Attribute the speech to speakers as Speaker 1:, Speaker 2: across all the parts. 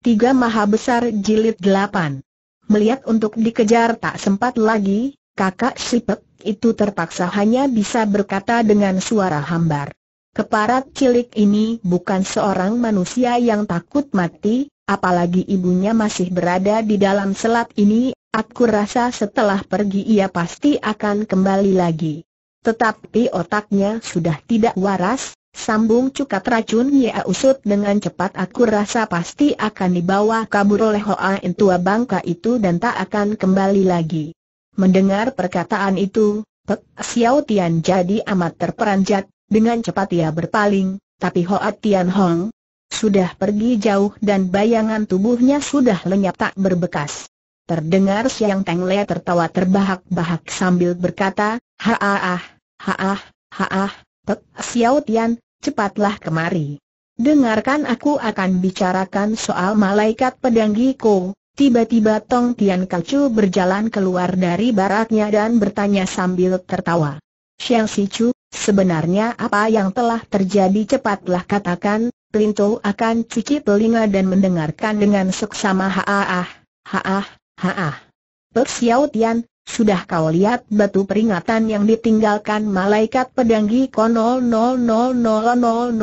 Speaker 1: Tiga Maha Besar Jilid 8 Melihat untuk dikejar tak sempat lagi, kakak Sipek itu terpaksa hanya bisa berkata dengan suara hambar. Keparat cilik ini bukan seorang manusia yang takut mati, apalagi ibunya masih berada di dalam selat ini, aku rasa setelah pergi ia pasti akan kembali lagi. Tetapi otaknya sudah tidak waras, Sambung cukat racun ya Usut dengan cepat aku rasa pasti akan dibawa kabur oleh Hoa Tua Bangka itu dan tak akan kembali lagi. Mendengar perkataan itu, Pek Xiao Tian jadi amat terperanjat, dengan cepat ia berpaling, tapi Hoa Tian Hong sudah pergi jauh dan bayangan tubuhnya sudah lenyap tak berbekas. Terdengar Siang Teng Le tertawa terbahak-bahak sambil berkata, Haah, haah, haah, Eh, Xiao Tian, cepatlah kemari. Dengarkan aku akan bicarakan soal malaikat pedang Giko. Tiba-tiba Tong Tian Kacu berjalan keluar dari baraknya dan bertanya sambil tertawa. Xiang Sichu, sebenarnya apa yang telah terjadi cepatlah katakan, Plinto akan cuci telinga dan mendengarkan dengan seksama haah, haah, haah. Pek Xiao Tian, sudah kau lihat batu peringatan yang ditinggalkan malaikat pedanggi ko 000000052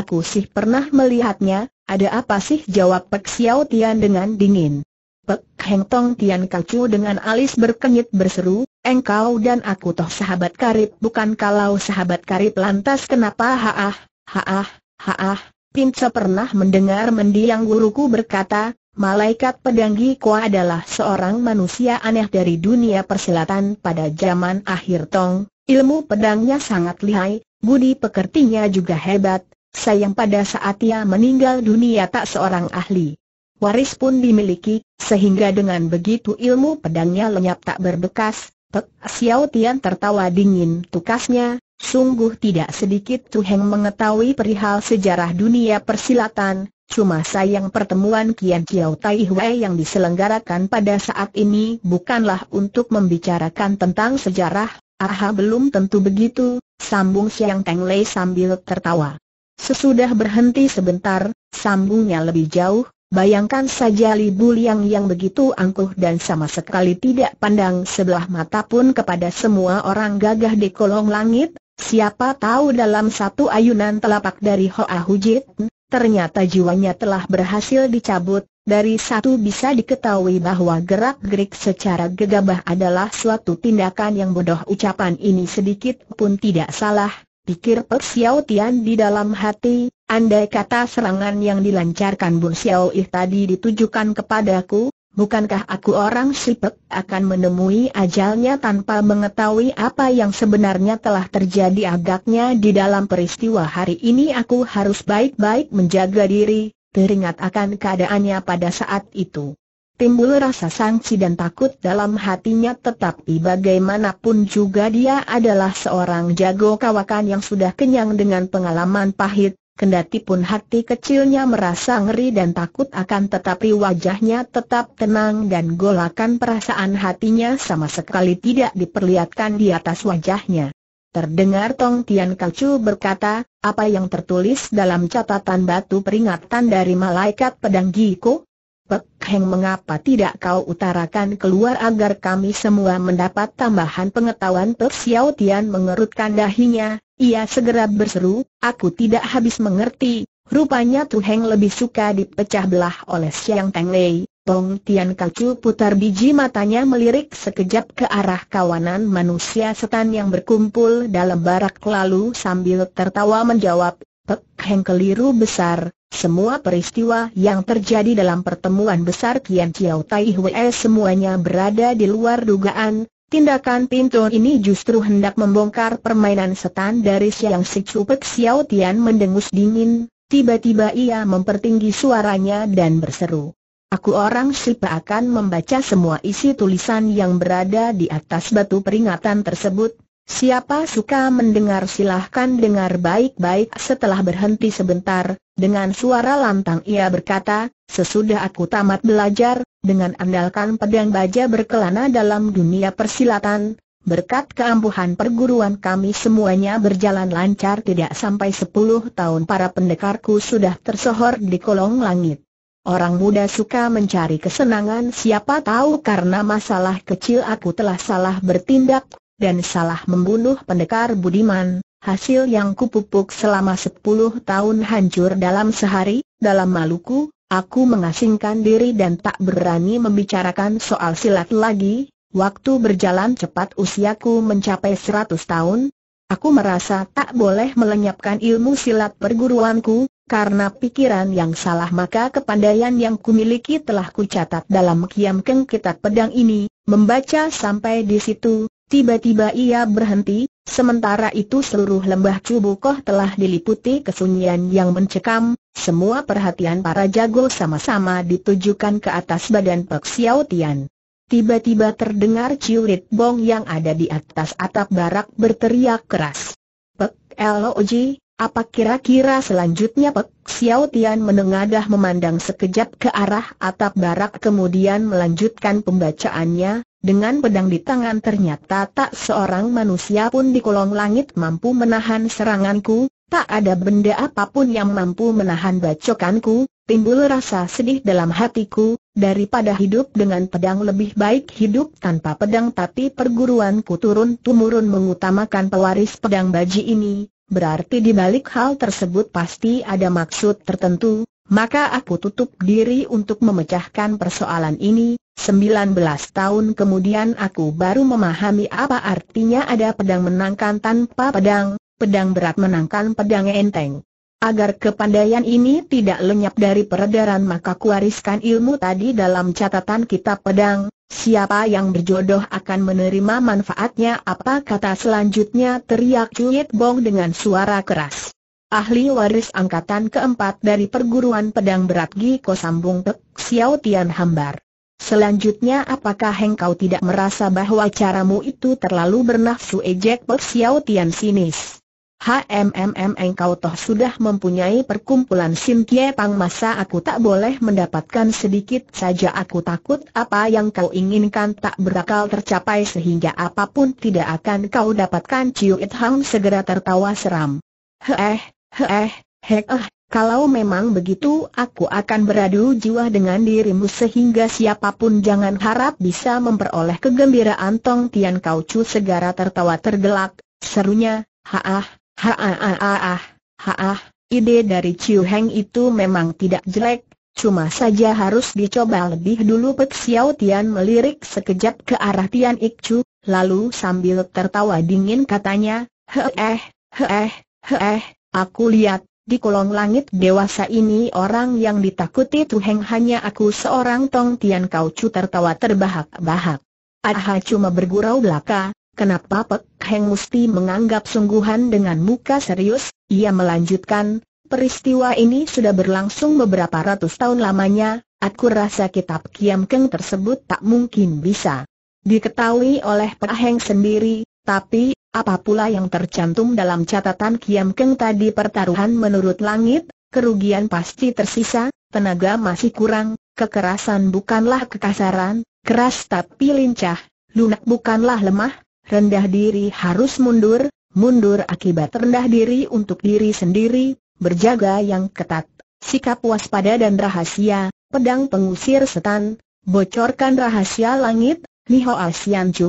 Speaker 1: aku sih pernah melihatnya, ada apa sih jawab Pek Xiao Tian dengan dingin. Pek Heng Tong Tian kacu dengan alis berkenyit berseru, engkau dan aku toh sahabat karib bukan kalau sahabat karib lantas kenapa haah, haah, haah, Pinca pernah mendengar mendiang guruku berkata, Malaikat Pedanggi Giko adalah seorang manusia aneh dari dunia persilatan pada zaman akhir Tong, ilmu pedangnya sangat lihai, budi pekertinya juga hebat, sayang pada saat ia meninggal dunia tak seorang ahli. Waris pun dimiliki, sehingga dengan begitu ilmu pedangnya lenyap tak berbekas, Pek Xiao Tian tertawa dingin tukasnya, Sungguh tidak sedikit Tuheng mengetahui perihal sejarah dunia persilatan, Cuma sayang pertemuan Kian kiau Tai Hwei yang diselenggarakan pada saat ini bukanlah untuk membicarakan tentang sejarah, aha belum tentu begitu, sambung Siang Teng Lei sambil tertawa. Sesudah berhenti sebentar, sambungnya lebih jauh, Bayangkan saja Li Buliang yang begitu angkuh dan sama sekali tidak pandang sebelah mata pun kepada semua orang gagah di kolong langit, siapa tahu dalam satu ayunan telapak dari Hoa Hujit, ternyata jiwanya telah berhasil dicabut, dari satu bisa diketahui bahwa gerak-gerik secara gegabah adalah suatu tindakan yang bodoh ucapan ini sedikit pun tidak salah, pikir Pek Tian di dalam hati, andai kata serangan yang dilancarkan Bun Xiao Ih tadi ditujukan kepadaku, Bukankah aku orang sipek akan menemui ajalnya tanpa mengetahui apa yang sebenarnya telah terjadi agaknya di dalam peristiwa hari ini aku harus baik-baik menjaga diri, teringat akan keadaannya pada saat itu. Timbul rasa sangsi dan takut dalam hatinya tetapi bagaimanapun juga dia adalah seorang jago kawakan yang sudah kenyang dengan pengalaman pahit, Kendati pun hati kecilnya merasa ngeri dan takut akan tetapi wajahnya tetap tenang dan golakan perasaan hatinya sama sekali tidak diperlihatkan di atas wajahnya. Terdengar Tong Tian Kacu berkata, apa yang tertulis dalam catatan batu peringatan dari malaikat pedang Giko? Pek Heng mengapa tidak kau utarakan keluar agar kami semua mendapat tambahan pengetahuan Pek Xiao Tian mengerutkan dahinya, ia segera berseru, aku tidak habis mengerti, rupanya Tu Heng lebih suka dipecah belah oleh Siang Teng Lei. Tong Tian Kacu putar biji matanya melirik sekejap ke arah kawanan manusia setan yang berkumpul dalam barak lalu sambil tertawa menjawab, Pek Heng keliru besar, semua peristiwa yang terjadi dalam pertemuan besar Kian Chiao Tai Hwe semuanya berada di luar dugaan, Tindakan pintu ini justru hendak membongkar permainan setan dari Siang Si Cupek Xiao Tian mendengus dingin, tiba-tiba ia mempertinggi suaranya dan berseru. Aku orang Sipa akan membaca semua isi tulisan yang berada di atas batu peringatan tersebut, Siapa suka mendengar silahkan dengar baik-baik setelah berhenti sebentar, dengan suara lantang ia berkata, sesudah aku tamat belajar, dengan andalkan pedang baja berkelana dalam dunia persilatan, berkat keampuhan perguruan kami semuanya berjalan lancar tidak sampai 10 tahun para pendekarku sudah tersohor di kolong langit. Orang muda suka mencari kesenangan siapa tahu karena masalah kecil aku telah salah bertindak, dan salah membunuh pendekar Budiman, hasil yang kupupuk selama 10 tahun hancur dalam sehari, dalam Maluku, aku mengasingkan diri dan tak berani membicarakan soal silat lagi, waktu berjalan cepat usiaku mencapai 100 tahun, Aku merasa tak boleh melenyapkan ilmu silat perguruanku, karena pikiran yang salah maka kepandaian yang kumiliki telah kucatat dalam kiam keng kitab pedang ini, membaca sampai di situ, Tiba-tiba ia berhenti, sementara itu seluruh lembah Cubukoh telah diliputi kesunyian yang mencekam, semua perhatian para jago sama-sama ditujukan ke atas badan Pek Xiao Tian. Tiba-tiba terdengar ciurit bong yang ada di atas atap barak berteriak keras. Pek Loji, apa kira-kira selanjutnya Pek Xiao Tian menengadah memandang sekejap ke arah atap barak kemudian melanjutkan pembacaannya, dengan pedang di tangan ternyata tak seorang manusia pun di kolong langit mampu menahan seranganku, tak ada benda apapun yang mampu menahan bacokanku, timbul rasa sedih dalam hatiku, daripada hidup dengan pedang lebih baik hidup tanpa pedang tapi perguruanku turun-tumurun mengutamakan pewaris pedang baji ini, berarti di balik hal tersebut pasti ada maksud tertentu, maka aku tutup diri untuk memecahkan persoalan ini. 19 tahun kemudian aku baru memahami apa artinya ada pedang menangkan tanpa pedang, pedang berat menangkan pedang enteng. Agar kepandaian ini tidak lenyap dari peredaran maka kuariskan ilmu tadi dalam catatan kitab pedang, siapa yang berjodoh akan menerima manfaatnya apa kata selanjutnya teriak Cuyit Bong dengan suara keras ahli waris angkatan keempat dari perguruan pedang berat Giko Sambung Tek, Xiao Tian Hambar. Selanjutnya apakah engkau tidak merasa bahwa caramu itu terlalu bernafsu ejek per Xiao Tian sinis? HMMM engkau toh sudah mempunyai perkumpulan Sim Kie Pang masa aku tak boleh mendapatkan sedikit saja aku takut apa yang kau inginkan tak berakal tercapai sehingga apapun tidak akan kau dapatkan Ciu It Hang segera tertawa seram. Heh, Heh, eh, hek eh, kalau memang begitu aku akan beradu jiwa dengan dirimu sehingga siapapun jangan harap bisa memperoleh kegembiraan Tong Tian Kau Chu segera tertawa tergelak, serunya, haah, haah, haah, haah, ide dari Chiu Heng itu memang tidak jelek, cuma saja harus dicoba lebih dulu Pek Xiao Tian melirik sekejap ke arah Tian Ik Chu, lalu sambil tertawa dingin katanya, heeh, heeh, heeh, Aku lihat, di kolong langit dewasa ini orang yang ditakuti Tuheng hanya aku seorang Tong Tian Kau Chu tertawa terbahak-bahak. Aha cuma bergurau belaka, kenapa Pek Heng mesti menganggap sungguhan dengan muka serius, ia melanjutkan, peristiwa ini sudah berlangsung beberapa ratus tahun lamanya, aku rasa kitab Kiam Keng tersebut tak mungkin bisa diketahui oleh Pek Heng sendiri, tapi apa pula yang tercantum dalam catatan Kiam Keng tadi pertaruhan menurut langit, kerugian pasti tersisa, tenaga masih kurang, kekerasan bukanlah kekasaran, keras tapi lincah, lunak bukanlah lemah, rendah diri harus mundur, mundur akibat rendah diri untuk diri sendiri, berjaga yang ketat, sikap waspada dan rahasia, pedang pengusir setan, bocorkan rahasia langit, Li Hoa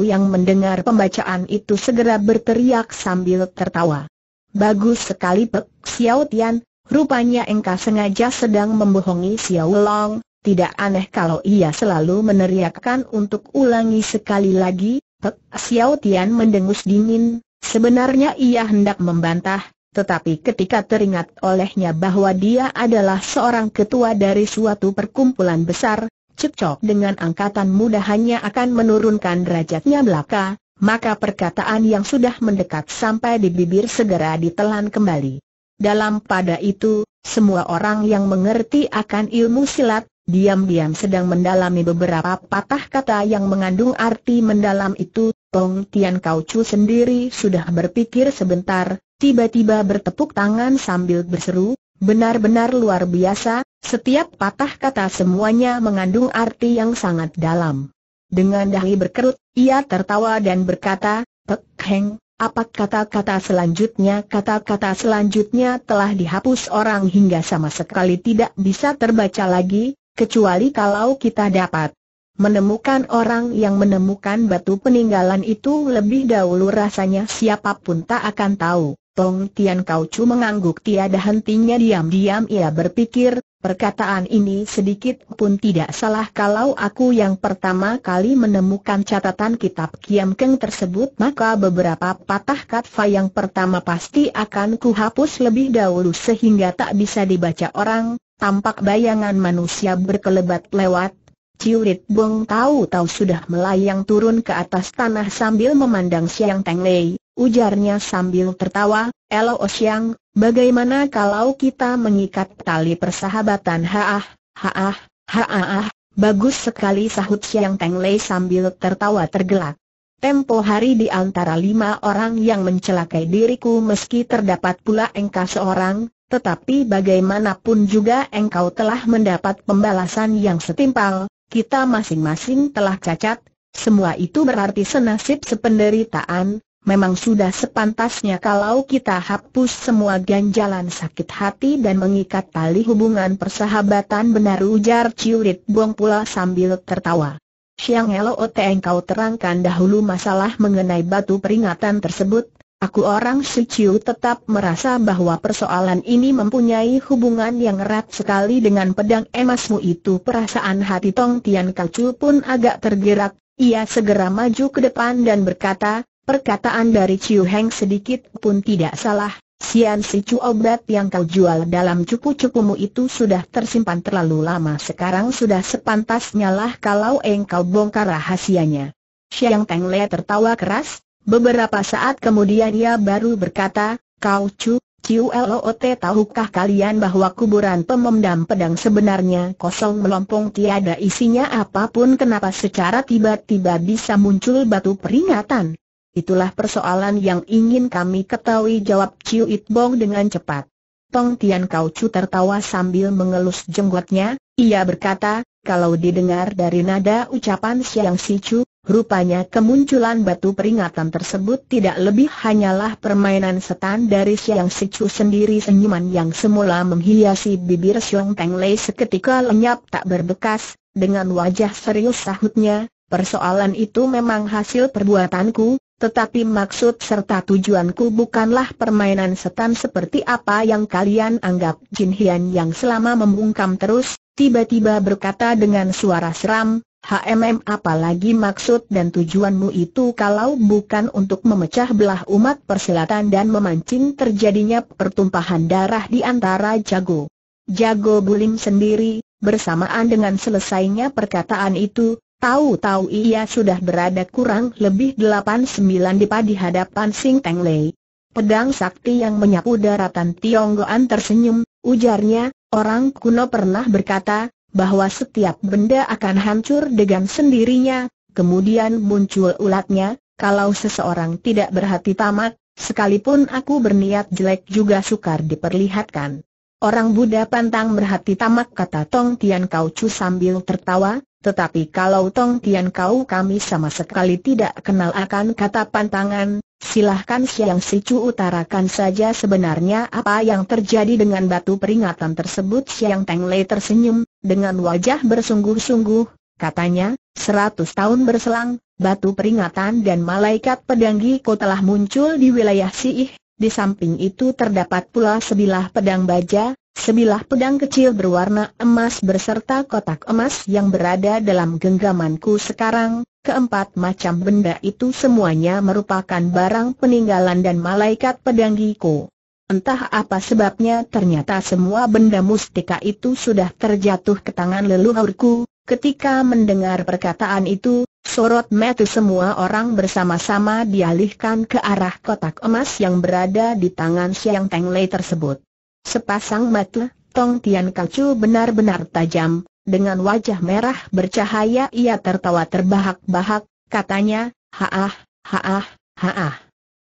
Speaker 1: yang mendengar pembacaan itu segera berteriak sambil tertawa. Bagus sekali Pek Xiao Tian, rupanya engkau sengaja sedang membohongi Xiao Long, tidak aneh kalau ia selalu meneriakkan untuk ulangi sekali lagi, Pek Xiao Tian mendengus dingin, sebenarnya ia hendak membantah, tetapi ketika teringat olehnya bahwa dia adalah seorang ketua dari suatu perkumpulan besar, cekcok dengan angkatan muda hanya akan menurunkan derajatnya belaka, maka perkataan yang sudah mendekat sampai di bibir segera ditelan kembali. Dalam pada itu, semua orang yang mengerti akan ilmu silat, diam-diam sedang mendalami beberapa patah kata yang mengandung arti mendalam itu, Tong Tian Kau Chu sendiri sudah berpikir sebentar, tiba-tiba bertepuk tangan sambil berseru, benar-benar luar biasa, setiap patah kata semuanya mengandung arti yang sangat dalam. Dengan dahi berkerut, ia tertawa dan berkata, Pek Heng, apa kata-kata selanjutnya? Kata-kata selanjutnya telah dihapus orang hingga sama sekali tidak bisa terbaca lagi, kecuali kalau kita dapat menemukan orang yang menemukan batu peninggalan itu lebih dahulu rasanya siapapun tak akan tahu. Tong Tian Kau Chu mengangguk tiada hentinya diam-diam ia berpikir, perkataan ini sedikit pun tidak salah kalau aku yang pertama kali menemukan catatan kitab Kiam Keng tersebut maka beberapa patah katfa yang pertama pasti akan kuhapus lebih dahulu sehingga tak bisa dibaca orang, tampak bayangan manusia berkelebat lewat, Ciurit Bong tahu-tahu sudah melayang turun ke atas tanah sambil memandang Siang Teng Lei ujarnya sambil tertawa, Elo Osiang, bagaimana kalau kita mengikat tali persahabatan haah, haah, haah, bagus sekali sahut Siang Teng Lei sambil tertawa tergelak. Tempo hari di antara lima orang yang mencelakai diriku meski terdapat pula engkau seorang, tetapi bagaimanapun juga engkau telah mendapat pembalasan yang setimpal, kita masing-masing telah cacat, semua itu berarti senasib sependeritaan, Memang sudah sepantasnya kalau kita hapus semua ganjalan sakit hati dan mengikat tali hubungan persahabatan benar ujar Ciurit Buang pula sambil tertawa. Siang Elo Ote engkau terangkan dahulu masalah mengenai batu peringatan tersebut, Aku orang Ciu tetap merasa bahwa persoalan ini mempunyai hubungan yang erat sekali dengan pedang emasmu itu Perasaan hati Tong Tian Kacu pun agak tergerak Ia segera maju ke depan dan berkata Perkataan dari Chiu Heng sedikit pun tidak salah, Sian Sicu obat yang kau jual dalam cupu-cupumu itu sudah tersimpan terlalu lama sekarang sudah sepantasnya lah kalau engkau bongkar rahasianya. Xiang Teng Le tertawa keras, beberapa saat kemudian ia baru berkata, Kau Chu, Ciu Loot tahukah kalian bahwa kuburan pememdam pedang sebenarnya kosong melompong tiada isinya apapun kenapa secara tiba-tiba bisa muncul batu peringatan? Itulah persoalan yang ingin kami ketahui jawab Chiu It Bong dengan cepat. Tong Tian Kau Chu tertawa sambil mengelus jenggotnya, ia berkata, kalau didengar dari nada ucapan Siang Si Chu, rupanya kemunculan batu peringatan tersebut tidak lebih hanyalah permainan setan dari Siang Si Chu sendiri senyuman yang semula menghiasi bibir Siong Teng Lei seketika lenyap tak berbekas, dengan wajah serius sahutnya, persoalan itu memang hasil perbuatanku, tetapi maksud serta tujuanku bukanlah permainan setan seperti apa yang kalian anggap Jin Hian yang selama membungkam terus, tiba-tiba berkata dengan suara seram, HMM apalagi maksud dan tujuanmu itu kalau bukan untuk memecah belah umat persilatan dan memancing terjadinya pertumpahan darah di antara jago. Jago Bulim sendiri, bersamaan dengan selesainya perkataan itu, Tahu-tahu ia sudah berada kurang lebih 8-9 dipa di hadapan Sing Teng Lei. Pedang sakti yang menyapu daratan Tionggoan tersenyum, ujarnya, orang kuno pernah berkata, bahwa setiap benda akan hancur dengan sendirinya, kemudian muncul ulatnya, kalau seseorang tidak berhati tamat, sekalipun aku berniat jelek juga sukar diperlihatkan. Orang Buddha pantang berhati tamak kata Tong Tian Kau Chu sambil tertawa, tetapi kalau Tong Tian Kau kami sama sekali tidak kenal akan kata pantangan, silahkan Siang Sicu utarakan saja sebenarnya apa yang terjadi dengan batu peringatan tersebut Siang Teng Lei tersenyum, dengan wajah bersungguh-sungguh, katanya, seratus tahun berselang, batu peringatan dan malaikat pedanggi Giko telah muncul di wilayah Siih, di samping itu terdapat pula sebilah pedang baja, Sebilah pedang kecil berwarna emas berserta kotak emas yang berada dalam genggamanku sekarang, keempat macam benda itu semuanya merupakan barang peninggalan dan malaikat pedanggiku. Entah apa sebabnya ternyata semua benda mustika itu sudah terjatuh ke tangan leluhurku, ketika mendengar perkataan itu, sorot metu semua orang bersama-sama dialihkan ke arah kotak emas yang berada di tangan Siang tenglei tersebut. Sepasang mata, Tong Tian Kacu benar-benar tajam, dengan wajah merah bercahaya ia tertawa terbahak-bahak, katanya, haah, haah, haah.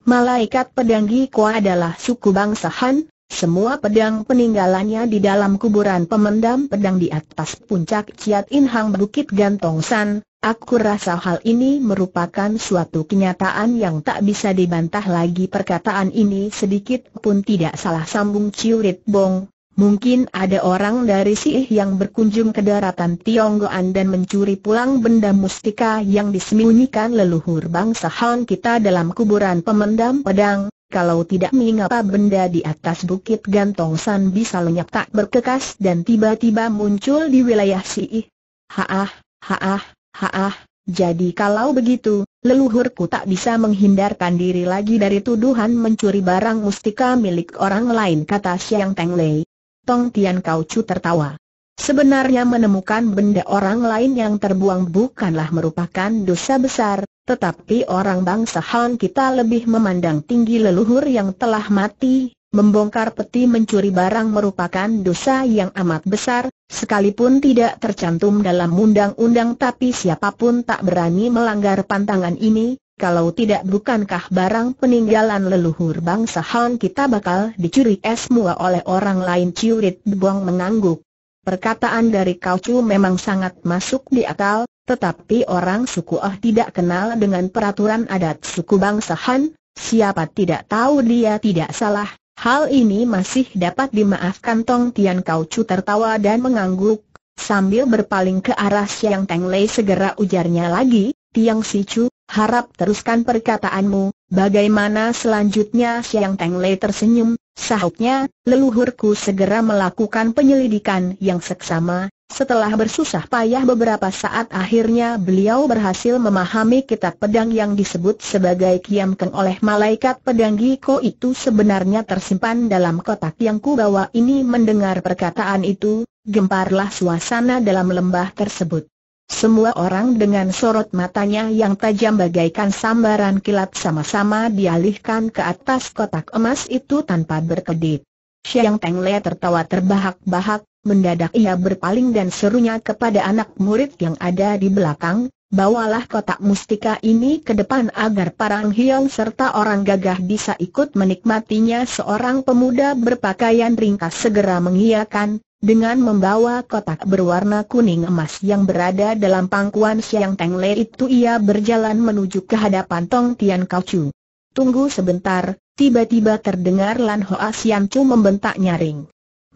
Speaker 1: Malaikat pedanggi Giko adalah suku bangsa Han, semua pedang peninggalannya di dalam kuburan pemendam pedang di atas puncak Ciat Inhang Bukit Gantong San, Aku rasa hal ini merupakan suatu kenyataan yang tak bisa dibantah lagi perkataan ini sedikit pun tidak salah sambung Ciurit Bong. Mungkin ada orang dari Sih yang berkunjung ke daratan Tionggoan dan mencuri pulang benda mustika yang disembunyikan leluhur bangsa Han kita dalam kuburan pemendam pedang. Kalau tidak mengapa benda di atas bukit gantong San bisa lenyap tak berkekas dan tiba-tiba muncul di wilayah Sih. Haah, haah, Haah, jadi kalau begitu, leluhurku tak bisa menghindarkan diri lagi dari tuduhan mencuri barang mustika milik orang lain kata Siang Teng Lei. Tong Tian Kau Chu tertawa. Sebenarnya menemukan benda orang lain yang terbuang bukanlah merupakan dosa besar, tetapi orang bangsa Han kita lebih memandang tinggi leluhur yang telah mati, Membongkar peti mencuri barang merupakan dosa yang amat besar, sekalipun tidak tercantum dalam undang-undang tapi siapapun tak berani melanggar pantangan ini, kalau tidak bukankah barang peninggalan leluhur bangsa Han kita bakal dicuri semua oleh orang lain Ciurit Buang mengangguk. Perkataan dari kau Chu memang sangat masuk di akal, tetapi orang suku Ah tidak kenal dengan peraturan adat suku bangsa Han, siapa tidak tahu dia tidak salah, Hal ini masih dapat dimaafkan Tong Tian Kau Chu tertawa dan mengangguk, sambil berpaling ke arah Siang Teng Lei segera ujarnya lagi, Tiang Si Chu, harap teruskan perkataanmu, bagaimana selanjutnya Siang Teng Lei tersenyum, sahutnya, leluhurku segera melakukan penyelidikan yang seksama, setelah bersusah payah beberapa saat akhirnya beliau berhasil memahami kitab pedang yang disebut sebagai Kiam Keng oleh malaikat pedang Giko itu sebenarnya tersimpan dalam kotak yang kubawa ini mendengar perkataan itu, gemparlah suasana dalam lembah tersebut. Semua orang dengan sorot matanya yang tajam bagaikan sambaran kilat sama-sama dialihkan ke atas kotak emas itu tanpa berkedip. Xiang Teng Le tertawa terbahak-bahak, Mendadak ia berpaling dan serunya kepada anak murid yang ada di belakang, bawalah kotak mustika ini ke depan agar para hiong serta orang gagah bisa ikut menikmatinya. Seorang pemuda berpakaian ringkas segera mengiyakan, dengan membawa kotak berwarna kuning emas yang berada dalam pangkuan Siang Teng itu ia berjalan menuju ke hadapan Tong Tian Kau Chu. Tunggu sebentar, tiba-tiba terdengar Lan Hoa Sian Chu membentak nyaring.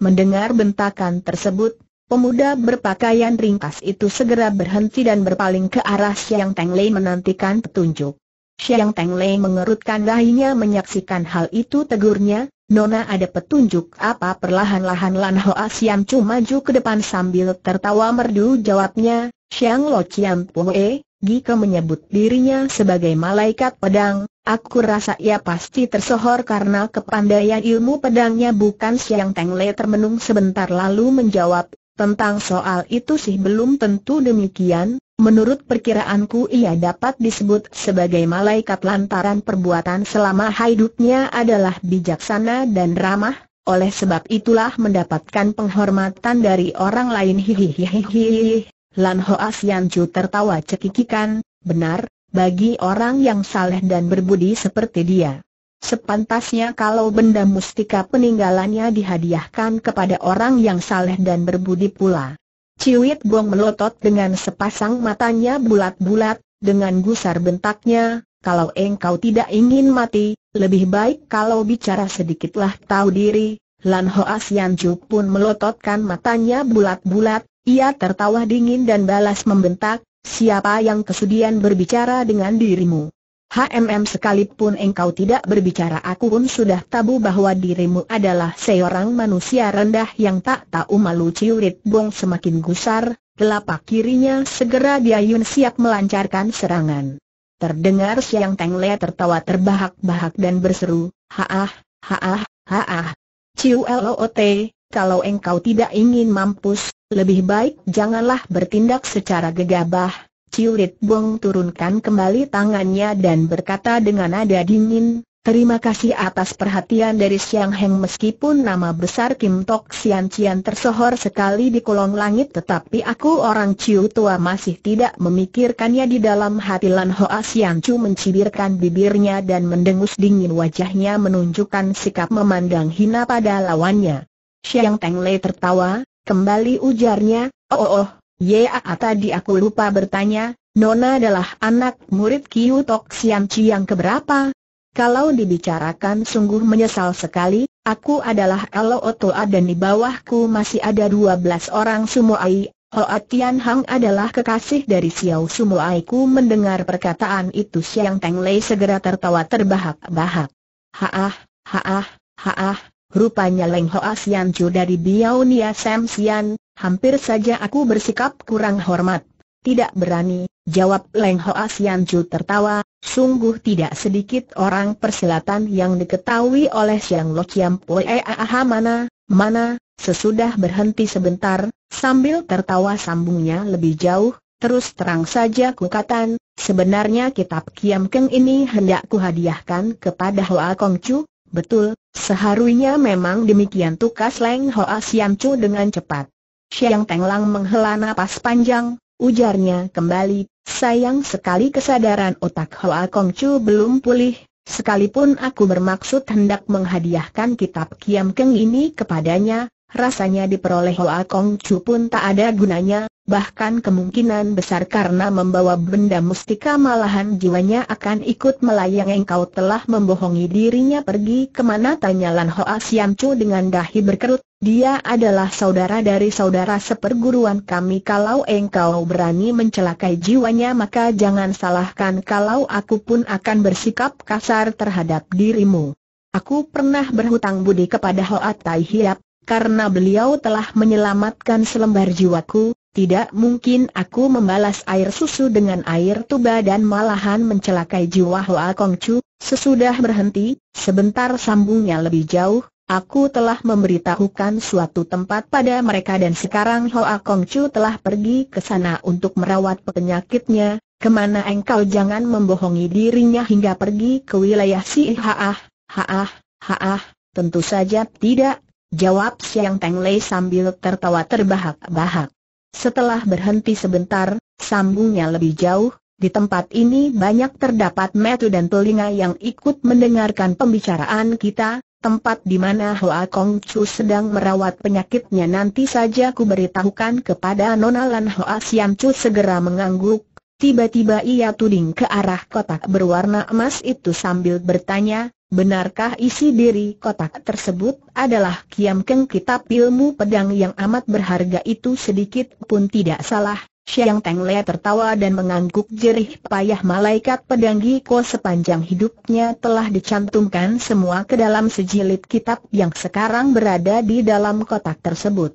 Speaker 1: Mendengar bentakan tersebut, pemuda berpakaian ringkas itu segera berhenti dan berpaling ke arah Xiang Teng Lei menantikan petunjuk. Xiang Teng Lei mengerutkan dahinya menyaksikan hal itu tegurnya, Nona ada petunjuk apa perlahan-lahan Lan Hoa Siam Chu maju ke depan sambil tertawa merdu jawabnya, Xiang Lo Chiam Pue, Gika menyebut dirinya sebagai malaikat pedang, aku rasa ia pasti tersohor karena kepandaian ilmu pedangnya bukan Siang Teng Le termenung sebentar lalu menjawab, tentang soal itu sih belum tentu demikian, menurut perkiraanku ia dapat disebut sebagai malaikat lantaran perbuatan selama hidupnya adalah bijaksana dan ramah, oleh sebab itulah mendapatkan penghormatan dari orang lain hihihihihi. Lan Sian Chu tertawa cekikikan, benar, bagi orang yang saleh dan berbudi seperti dia. Sepantasnya kalau benda mustika peninggalannya dihadiahkan kepada orang yang saleh dan berbudi pula. Ciwit Bong melotot dengan sepasang matanya bulat-bulat, dengan gusar bentaknya, kalau engkau tidak ingin mati, lebih baik kalau bicara sedikitlah tahu diri, Lan Sian Chu pun melototkan matanya bulat-bulat, ia tertawa dingin dan balas membentak, siapa yang kesudian berbicara dengan dirimu? HMM sekalipun engkau tidak berbicara aku pun sudah tabu bahwa dirimu adalah seorang manusia rendah yang tak tahu malu ciurit bong semakin gusar, telapak kirinya segera diayun siap melancarkan serangan. Terdengar Siang Teng Le tertawa terbahak-bahak dan berseru, haah, haah, haah. Ciu LOT, kalau engkau tidak ingin mampus, lebih baik janganlah bertindak secara gegabah. Rit Bong turunkan kembali tangannya dan berkata dengan nada dingin, Terima kasih atas perhatian dari Siang Heng meskipun nama besar Kim Tok Sian Cian tersohor sekali di kolong langit tetapi aku orang Ciu tua masih tidak memikirkannya di dalam hati Lan Hoa Sian Chu mencibirkan bibirnya dan mendengus dingin wajahnya menunjukkan sikap memandang hina pada lawannya. Siang Teng Lei tertawa, Kembali ujarnya, oh oh oh, ya tadi aku lupa bertanya, Nona adalah anak murid Kiu Tok Siang Chi yang keberapa? Kalau dibicarakan sungguh menyesal sekali, aku adalah Elo Otoa dan di bawahku masih ada 12 orang Sumuai. Hoa Tian Hang adalah kekasih dari Xiao Sumoai ku mendengar perkataan itu Siang Teng Lei segera tertawa terbahak-bahak. Haah, haah, haah, Rupanya Leng Hoa Sian Chu dari Biao Nia Sam Sian, hampir saja aku bersikap kurang hormat. Tidak berani, jawab Leng Hoa Sian Chu tertawa, sungguh tidak sedikit orang persilatan yang diketahui oleh Siang Lo Chiam A Aha mana, mana, sesudah berhenti sebentar, sambil tertawa sambungnya lebih jauh, terus terang saja kukatan, sebenarnya kitab Kiam Keng ini hendak kuhadiahkan kepada Hoa Kong Chu, Betul, seharusnya memang demikian tukas Leng Hoa Siam Chu dengan cepat. Siang Teng Lang menghela napas panjang, ujarnya kembali, sayang sekali kesadaran otak Hoa Kong Chu belum pulih, sekalipun aku bermaksud hendak menghadiahkan kitab Kiam Keng ini kepadanya, Rasanya diperoleh Hoa Kong Chu pun tak ada gunanya, bahkan kemungkinan besar karena membawa benda mustika malahan jiwanya akan ikut melayang engkau telah membohongi dirinya pergi kemana tanya Lan Hoa Siam Chu dengan dahi berkerut, dia adalah saudara dari saudara seperguruan kami kalau engkau berani mencelakai jiwanya maka jangan salahkan kalau aku pun akan bersikap kasar terhadap dirimu. Aku pernah berhutang budi kepada Hoa Tai Hiap, karena beliau telah menyelamatkan selembar jiwaku, tidak mungkin aku membalas air susu dengan air tuba dan malahan mencelakai jiwa Hoa Kong Chu. Sesudah berhenti, sebentar sambungnya lebih jauh, Aku telah memberitahukan suatu tempat pada mereka dan sekarang Hoa Kong Chu telah pergi ke sana untuk merawat penyakitnya. Kemana engkau jangan membohongi dirinya hingga pergi ke wilayah si Haah, Haah, Haah. Tentu saja tidak, Jawab Siang Teng Lei sambil tertawa terbahak-bahak. Setelah berhenti sebentar, sambungnya lebih jauh, di tempat ini banyak terdapat metu dan telinga yang ikut mendengarkan pembicaraan kita, tempat di mana Hoa Kong Chu sedang merawat penyakitnya nanti saja ku beritahukan kepada Nona Lan Hoa Siang Chu segera mengangguk, tiba-tiba ia tuding ke arah kotak berwarna emas itu sambil bertanya, Benarkah isi diri kotak tersebut adalah Kiam Keng kitab ilmu pedang yang amat berharga itu sedikit pun tidak salah? Siang Teng Le tertawa dan mengangguk jerih payah malaikat pedang Giko sepanjang hidupnya telah dicantumkan semua ke dalam sejilid kitab yang sekarang berada di dalam kotak tersebut.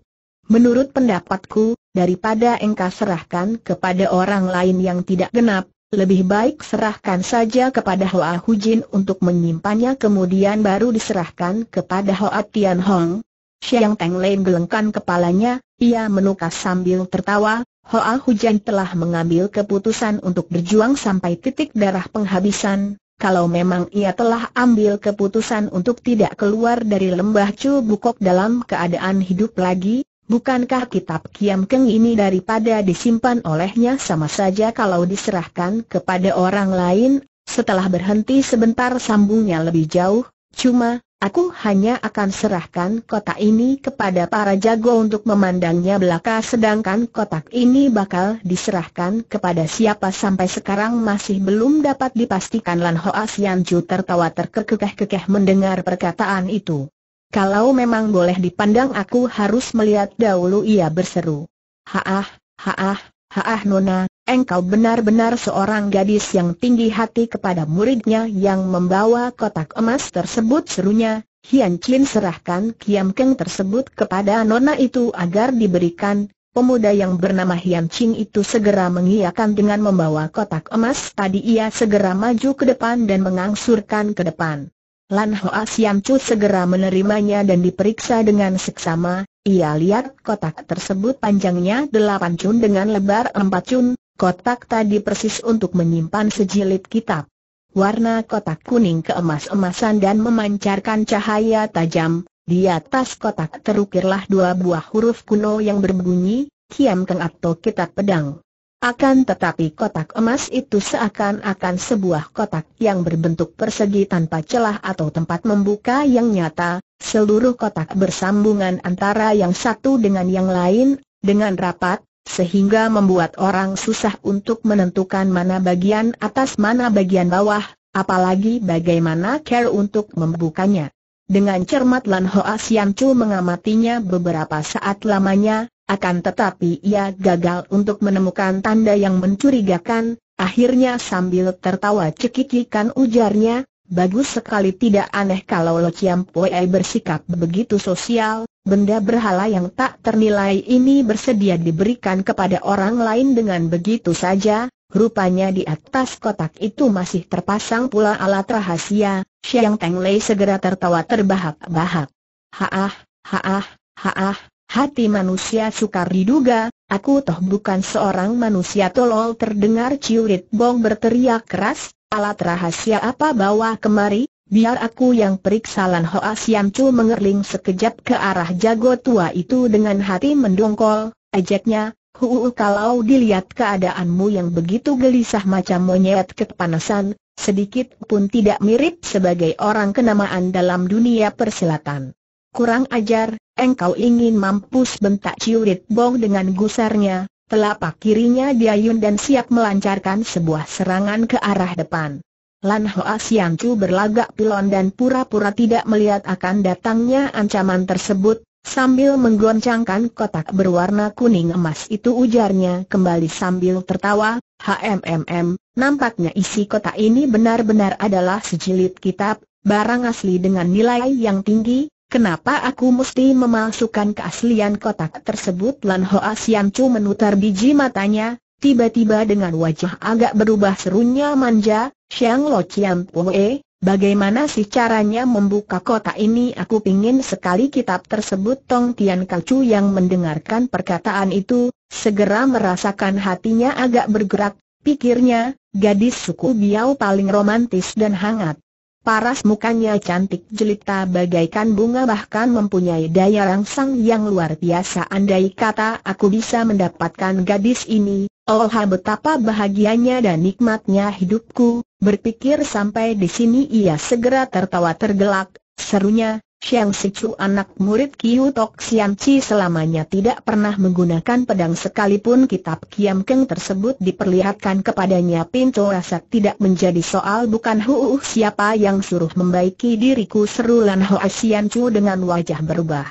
Speaker 1: Menurut pendapatku, daripada engkau serahkan kepada orang lain yang tidak genap, lebih baik serahkan saja kepada Hoa Hujin untuk menyimpannya kemudian baru diserahkan kepada Hoa Tian Hong. Siang Teng Lei gelengkan kepalanya, ia menukas sambil tertawa, Hoa Hujan telah mengambil keputusan untuk berjuang sampai titik darah penghabisan, kalau memang ia telah ambil keputusan untuk tidak keluar dari lembah Chu Bukok dalam keadaan hidup lagi, Bukankah kitab Kiam Keng ini daripada disimpan olehnya sama saja kalau diserahkan kepada orang lain? Setelah berhenti sebentar sambungnya lebih jauh, cuma, aku hanya akan serahkan kotak ini kepada para jago untuk memandangnya belaka sedangkan kotak ini bakal diserahkan kepada siapa sampai sekarang masih belum dapat dipastikan Lan Hoa Sian Ju tertawa terkekeh-kekeh mendengar perkataan itu. Kalau memang boleh dipandang aku harus melihat dahulu ia berseru. Haah, haah, haah Nona, engkau benar-benar seorang gadis yang tinggi hati kepada muridnya yang membawa kotak emas tersebut serunya. Hian Chin serahkan Kiam Keng tersebut kepada Nona itu agar diberikan, Pemuda yang bernama Hian Ching itu segera mengiyakan dengan membawa kotak emas tadi ia segera maju ke depan dan mengangsurkan ke depan. Lan Hoa Siam Chu segera menerimanya dan diperiksa dengan seksama, ia lihat kotak tersebut panjangnya delapan cun dengan lebar empat cun, kotak tadi persis untuk menyimpan sejilid kitab. Warna kotak kuning keemas-emasan dan memancarkan cahaya tajam, di atas kotak terukirlah dua buah huruf kuno yang berbunyi, Kiam Keng atau Kitab Pedang. Akan tetapi kotak emas itu seakan-akan sebuah kotak yang berbentuk persegi tanpa celah atau tempat membuka yang nyata, seluruh kotak bersambungan antara yang satu dengan yang lain, dengan rapat, sehingga membuat orang susah untuk menentukan mana bagian atas mana bagian bawah, apalagi bagaimana care untuk membukanya. Dengan cermat Lan Hoa Sian Chu mengamatinya beberapa saat lamanya, akan tetapi ia gagal untuk menemukan tanda yang mencurigakan, akhirnya sambil tertawa cekikikan ujarnya, Bagus sekali tidak aneh kalau Lo Chiam bersikap begitu sosial, benda berhala yang tak ternilai ini bersedia diberikan kepada orang lain dengan begitu saja, rupanya di atas kotak itu masih terpasang pula alat rahasia, Xiang Teng Lei segera tertawa terbahak-bahak. Haah, haah, haah, Hati manusia sukar diduga, aku toh bukan seorang manusia tolol terdengar Ciurit Bong berteriak keras, alat rahasia apa bawa kemari, biar aku yang periksa Lan Hoa Siam Chu mengerling sekejap ke arah jago tua itu dengan hati mendongkol, ejeknya, huu kalau dilihat keadaanmu yang begitu gelisah macam monyet kepanasan, sedikit pun tidak mirip sebagai orang kenamaan dalam dunia persilatan. Kurang ajar, Engkau ingin mampus bentak Ciurit Bong dengan gusarnya, telapak kirinya diayun dan siap melancarkan sebuah serangan ke arah depan. Lan Hoa Sian Chu berlagak pilon dan pura-pura tidak melihat akan datangnya ancaman tersebut, sambil menggoncangkan kotak berwarna kuning emas itu ujarnya kembali sambil tertawa, HMMM, nampaknya isi kotak ini benar-benar adalah sejilid kitab, barang asli dengan nilai yang tinggi, Kenapa aku mesti memalsukan keaslian kotak tersebut? Lan Hoa Sian Chu menutar biji matanya, tiba-tiba dengan wajah agak berubah serunya manja, Xiang Lo Chiam Pue, bagaimana sih caranya membuka kotak ini? Aku pingin sekali kitab tersebut Tong Tian Kau Chu yang mendengarkan perkataan itu, segera merasakan hatinya agak bergerak, pikirnya, gadis suku Biao paling romantis dan hangat. Paras mukanya cantik jelita bagaikan bunga bahkan mempunyai daya rangsang yang luar biasa Andai kata aku bisa mendapatkan gadis ini, oh betapa bahagianya dan nikmatnya hidupku Berpikir sampai di sini ia segera tertawa tergelak, serunya, Xiang Sichu anak murid Kiu Tok Siam Chi selamanya tidak pernah menggunakan pedang sekalipun kitab Kiam Keng tersebut diperlihatkan kepadanya pintu rasa tidak menjadi soal bukan huuh siapa yang suruh membaiki diriku seru Lan Hoa Sian Chu dengan wajah berubah.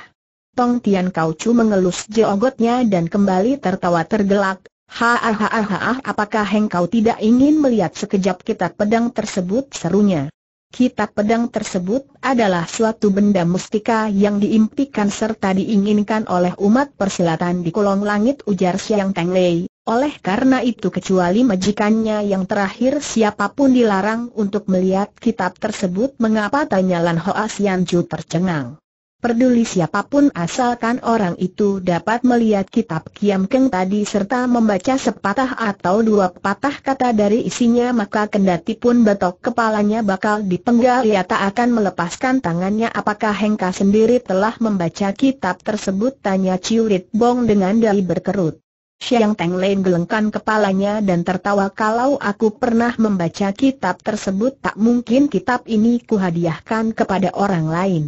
Speaker 1: Tong Tian Kau Chu mengelus jenggotnya dan kembali tertawa tergelak, ha ha ha ha apakah engkau tidak ingin melihat sekejap kitab pedang tersebut serunya. Kitab pedang tersebut adalah suatu benda mustika yang diimpikan serta diinginkan oleh umat persilatan di kolong langit ujar Siang Teng Lei. Oleh karena itu kecuali majikannya yang terakhir siapapun dilarang untuk melihat kitab tersebut mengapa tanya Lan Hoa Sian Chu tercengang. Peduli siapapun asalkan orang itu dapat melihat kitab Kiam Keng tadi serta membaca sepatah atau dua patah kata dari isinya maka kendati pun batok kepalanya bakal dipenggal ia tak akan melepaskan tangannya apakah Hengka sendiri telah membaca kitab tersebut tanya Ciurit Bong dengan dali berkerut. Siang Teng Leng gelengkan kepalanya dan tertawa kalau aku pernah membaca kitab tersebut tak mungkin kitab ini kuhadiahkan kepada orang lain.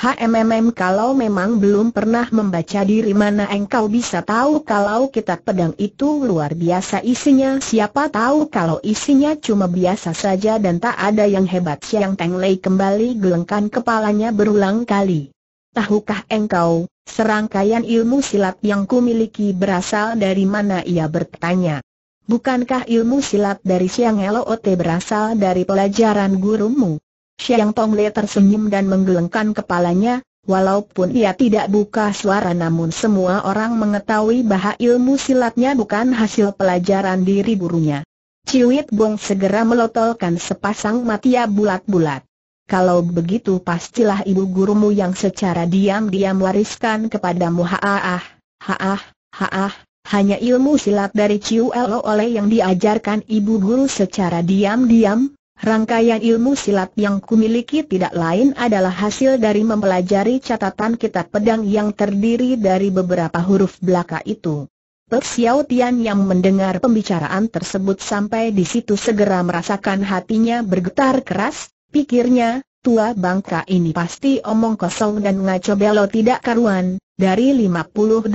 Speaker 1: HMMM kalau memang belum pernah membaca diri mana engkau bisa tahu kalau kitab pedang itu luar biasa isinya siapa tahu kalau isinya cuma biasa saja dan tak ada yang hebat Siang Teng Lei kembali gelengkan kepalanya berulang kali. Tahukah engkau, serangkaian ilmu silat yang kumiliki berasal dari mana ia bertanya. Bukankah ilmu silat dari Siang Elote berasal dari pelajaran gurumu? Xiang Tongle tersenyum dan menggelengkan kepalanya, walaupun ia tidak buka suara namun semua orang mengetahui bahwa ilmu silatnya bukan hasil pelajaran diri burunya. Ciwit Bong segera melotolkan sepasang mata bulat-bulat. Kalau begitu pastilah ibu gurumu yang secara diam-diam wariskan kepadamu haah, ah, haah, haah, hanya ilmu silat dari Ciu Elo oleh yang diajarkan ibu guru secara diam-diam, Rangkaian ilmu silat yang kumiliki tidak lain adalah hasil dari mempelajari catatan kitab pedang yang terdiri dari beberapa huruf belaka itu. Pek Xiao Tian yang mendengar pembicaraan tersebut sampai di situ segera merasakan hatinya bergetar keras, pikirnya, tua bangka ini pasti omong kosong dan ngaco belo tidak karuan, dari 58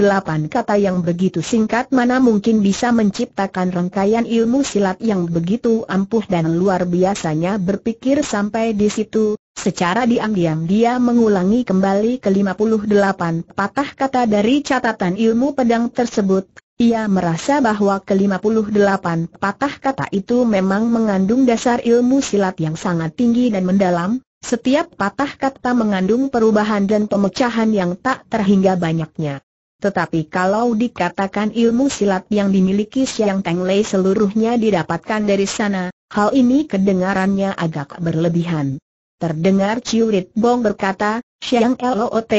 Speaker 1: kata yang begitu singkat mana mungkin bisa menciptakan rangkaian ilmu silat yang begitu ampuh dan luar biasanya berpikir sampai di situ, secara diam-diam dia mengulangi kembali ke 58 patah kata dari catatan ilmu pedang tersebut. Ia merasa bahwa ke-58 patah kata itu memang mengandung dasar ilmu silat yang sangat tinggi dan mendalam, setiap patah kata mengandung perubahan dan pemecahan yang tak terhingga banyaknya. Tetapi kalau dikatakan ilmu silat yang dimiliki Siang Teng Lei seluruhnya didapatkan dari sana, hal ini kedengarannya agak berlebihan. Terdengar Ciurit Bong berkata, Siang Lot,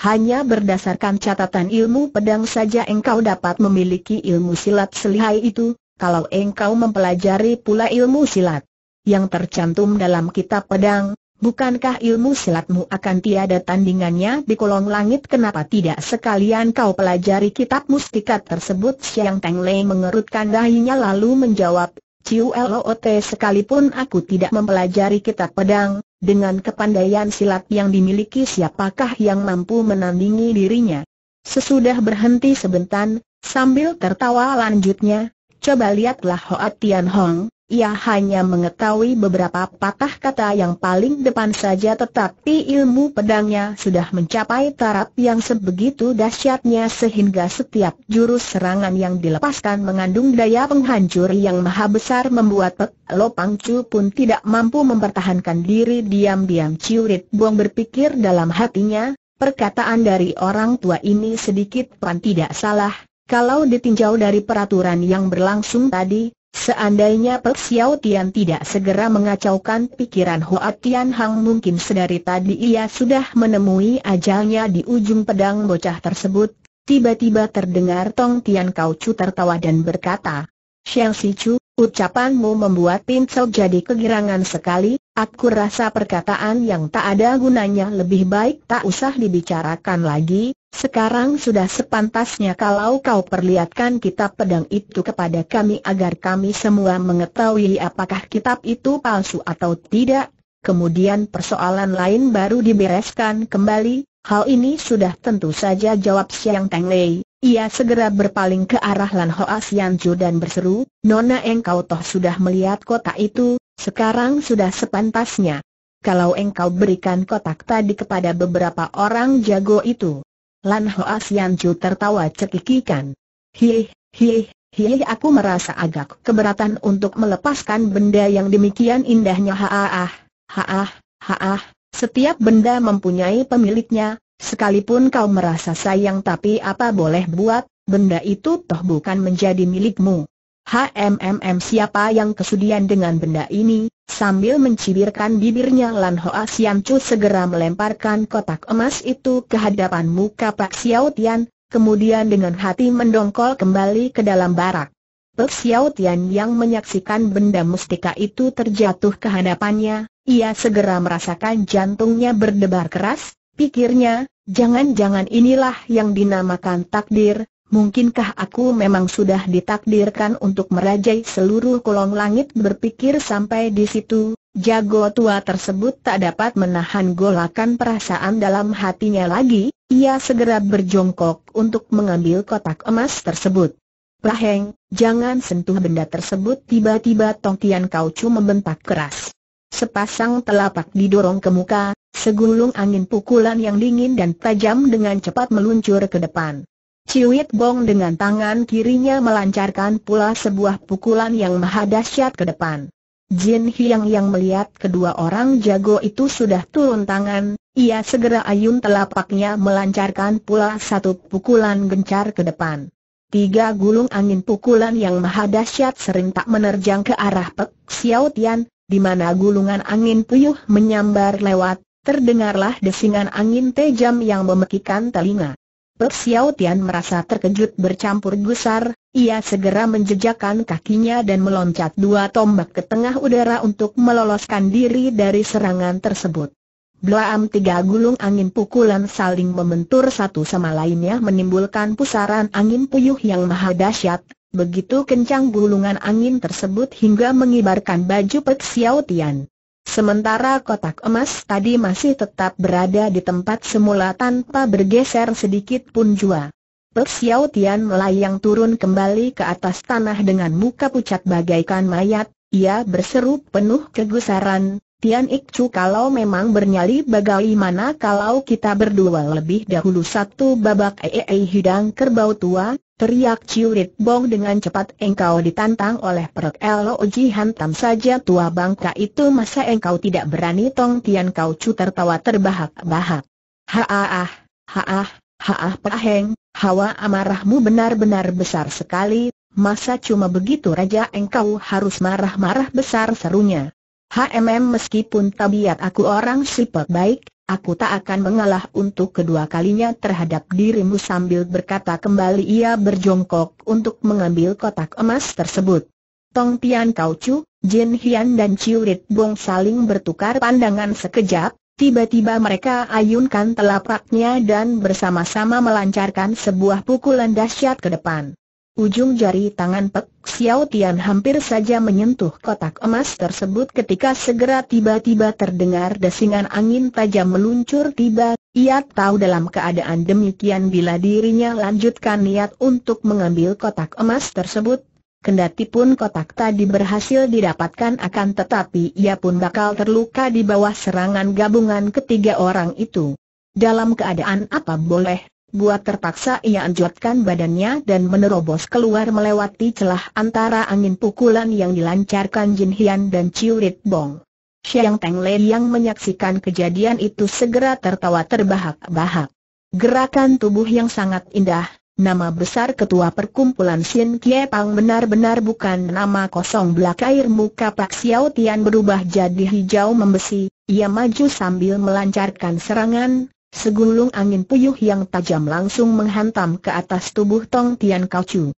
Speaker 1: hanya berdasarkan catatan ilmu pedang saja engkau dapat memiliki ilmu silat selihai itu, kalau engkau mempelajari pula ilmu silat yang tercantum dalam kitab pedang, Bukankah ilmu silatmu akan tiada tandingannya di kolong langit kenapa tidak sekalian kau pelajari kitab mustika tersebut Siang Teng Lei mengerutkan dahinya lalu menjawab, Ciu Loot sekalipun aku tidak mempelajari kitab pedang, dengan kepandaian silat yang dimiliki siapakah yang mampu menandingi dirinya. Sesudah berhenti sebentar, sambil tertawa lanjutnya, coba lihatlah Hoat Tian Hong, ia hanya mengetahui beberapa patah kata yang paling depan saja tetapi ilmu pedangnya sudah mencapai taraf yang sebegitu dahsyatnya sehingga setiap jurus serangan yang dilepaskan mengandung daya penghancur yang maha besar membuat Pek Lo Chu pun tidak mampu mempertahankan diri diam-diam Ciurit Buang berpikir dalam hatinya, perkataan dari orang tua ini sedikit pun tidak salah, kalau ditinjau dari peraturan yang berlangsung tadi Seandainya Pek Xiao Tian tidak segera mengacaukan pikiran Hoa Tian Hang mungkin sedari tadi ia sudah menemui ajalnya di ujung pedang bocah tersebut. Tiba-tiba terdengar Tong Tian Kau Chu tertawa dan berkata, Xiang Si Chu, ucapanmu membuat Pin Chou jadi kegirangan sekali, aku rasa perkataan yang tak ada gunanya lebih baik tak usah dibicarakan lagi, sekarang sudah sepantasnya kalau kau perlihatkan kitab pedang itu kepada kami agar kami semua mengetahui apakah kitab itu palsu atau tidak. Kemudian persoalan lain baru dibereskan kembali. Hal ini sudah tentu saja jawab Siang Teng Lei. Ia segera berpaling ke arah Lan Hoa Sian Ju dan berseru, Nona engkau toh sudah melihat kotak itu, sekarang sudah sepantasnya. Kalau engkau berikan kotak tadi kepada beberapa orang jago itu, Lan Hoa Sian Chu tertawa cekikikan. Hih, hih, hih aku merasa agak keberatan untuk melepaskan benda yang demikian indahnya haah, ah, haah, haah. Setiap benda mempunyai pemiliknya, sekalipun kau merasa sayang tapi apa boleh buat, benda itu toh bukan menjadi milikmu. HMMM siapa yang kesudian dengan benda ini, sambil mencibirkan bibirnya Lan Hoa Sian Chu segera melemparkan kotak emas itu ke hadapan muka Pak Xiao Tian, kemudian dengan hati mendongkol kembali ke dalam barak. Pak Xiao Tian yang menyaksikan benda mustika itu terjatuh ke hadapannya, ia segera merasakan jantungnya berdebar keras, pikirnya, jangan-jangan inilah yang dinamakan takdir, Mungkinkah aku memang sudah ditakdirkan untuk merajai seluruh kolong langit berpikir sampai di situ? Jago tua tersebut tak dapat menahan golakan perasaan dalam hatinya lagi, ia segera berjongkok untuk mengambil kotak emas tersebut. Praheng, jangan sentuh benda tersebut tiba-tiba Tong Tian Kau Chu membentak keras. Sepasang telapak didorong ke muka, segulung angin pukulan yang dingin dan tajam dengan cepat meluncur ke depan. Ciwit Bong dengan tangan kirinya melancarkan pula sebuah pukulan yang maha dahsyat ke depan. Jin Hiang yang melihat kedua orang jago itu sudah turun tangan, ia segera ayun telapaknya melancarkan pula satu pukulan gencar ke depan. Tiga gulung angin pukulan yang maha dahsyat serentak menerjang ke arah Pek Xiao Tian, di mana gulungan angin puyuh menyambar lewat, terdengarlah desingan angin tajam yang memekikan telinga. Pek Xiao Tian merasa terkejut bercampur gusar, ia segera menjejakkan kakinya dan meloncat dua tombak ke tengah udara untuk meloloskan diri dari serangan tersebut. Blaam tiga gulung angin pukulan saling membentur satu sama lainnya menimbulkan pusaran angin puyuh yang maha dahsyat. Begitu kencang gulungan angin tersebut hingga mengibarkan baju Pek Xiao Tian. Sementara kotak emas tadi masih tetap berada di tempat semula tanpa bergeser sedikit pun jua. Pek Tian melayang turun kembali ke atas tanah dengan muka pucat bagaikan mayat, ia berseru penuh kegusaran, Tian Ikcu kalau memang bernyali bagaimana kalau kita berdua lebih dahulu satu babak ee hidang kerbau tua, Teriak Ciurit Bong dengan cepat engkau ditantang oleh perut Elo, Ji hantam saja tua bangka itu masa engkau tidak berani Tong Tian Kau Chu tertawa terbahak-bahak. Haah, haah, haah paheng, hawa amarahmu benar-benar besar sekali, masa cuma begitu raja engkau harus marah-marah besar serunya. HMM meskipun tabiat aku orang sipek baik, aku tak akan mengalah untuk kedua kalinya terhadap dirimu sambil berkata kembali ia berjongkok untuk mengambil kotak emas tersebut. Tong Tian Kau Chu, Jin Hian dan Chiu Rit Bong saling bertukar pandangan sekejap, Tiba-tiba mereka ayunkan telapaknya dan bersama-sama melancarkan sebuah pukulan dahsyat ke depan. Ujung jari tangan Pek Xiao Tian hampir saja menyentuh kotak emas tersebut ketika segera tiba-tiba terdengar desingan angin tajam meluncur tiba. Ia tahu dalam keadaan demikian bila dirinya lanjutkan niat untuk mengambil kotak emas tersebut, Kendati pun kotak tadi berhasil didapatkan akan tetapi ia pun bakal terluka di bawah serangan gabungan ketiga orang itu. Dalam keadaan apa boleh, Buat terpaksa ia anjlokkan badannya dan menerobos keluar melewati celah antara angin pukulan yang dilancarkan Jin Hian dan Rit Bong. Xiang Teng Le yang menyaksikan kejadian itu segera tertawa terbahak-bahak. Gerakan tubuh yang sangat indah, nama besar ketua perkumpulan Xin Kie Pang benar-benar bukan nama kosong belak air muka Pak Xiao Tian berubah jadi hijau membesi, ia maju sambil melancarkan serangan, Segulung angin puyuh yang tajam langsung menghantam ke atas tubuh Tong Tian Kau Chu.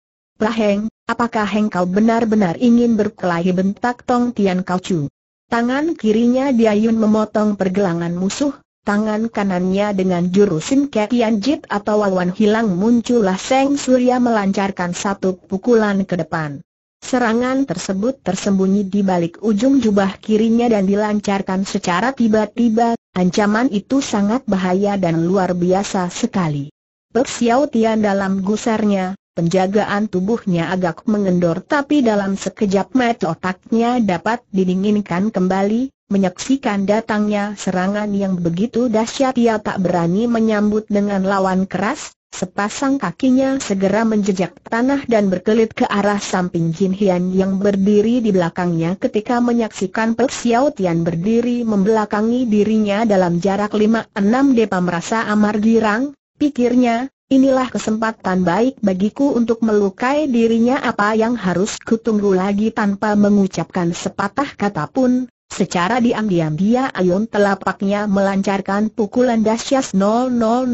Speaker 1: apakah Heng kau benar-benar ingin berkelahi bentak Tong Tian Kau Chu? Tangan kirinya Diayun memotong pergelangan musuh, tangan kanannya dengan jurus Sim Tian Jit atau Wawan Hilang muncullah Seng Surya melancarkan satu pukulan ke depan. Serangan tersebut tersembunyi di balik ujung jubah kirinya dan dilancarkan secara tiba-tiba, ancaman itu sangat bahaya dan luar biasa sekali. Pek Tian dalam gusarnya, penjagaan tubuhnya agak mengendor tapi dalam sekejap mata otaknya dapat didinginkan kembali, menyaksikan datangnya serangan yang begitu dahsyat ia tak berani menyambut dengan lawan keras, Sepasang kakinya segera menjejak tanah dan berkelit ke arah samping Jin Hian yang berdiri di belakangnya ketika menyaksikan Pek Xiao Tian berdiri membelakangi dirinya dalam jarak 5-6 depa merasa amar girang, pikirnya, inilah kesempatan baik bagiku untuk melukai dirinya apa yang harus kutunggu lagi tanpa mengucapkan sepatah kata pun, Secara diam-diam dia ayun telapaknya melancarkan pukulan dasyas 000000053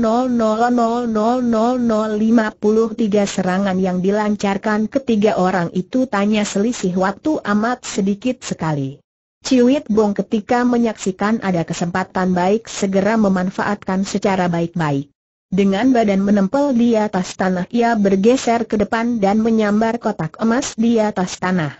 Speaker 1: serangan yang dilancarkan ketiga orang itu tanya selisih waktu amat sedikit sekali. Ciwit Bong ketika menyaksikan ada kesempatan baik segera memanfaatkan secara baik-baik. Dengan badan menempel di atas tanah ia bergeser ke depan dan menyambar kotak emas di atas tanah.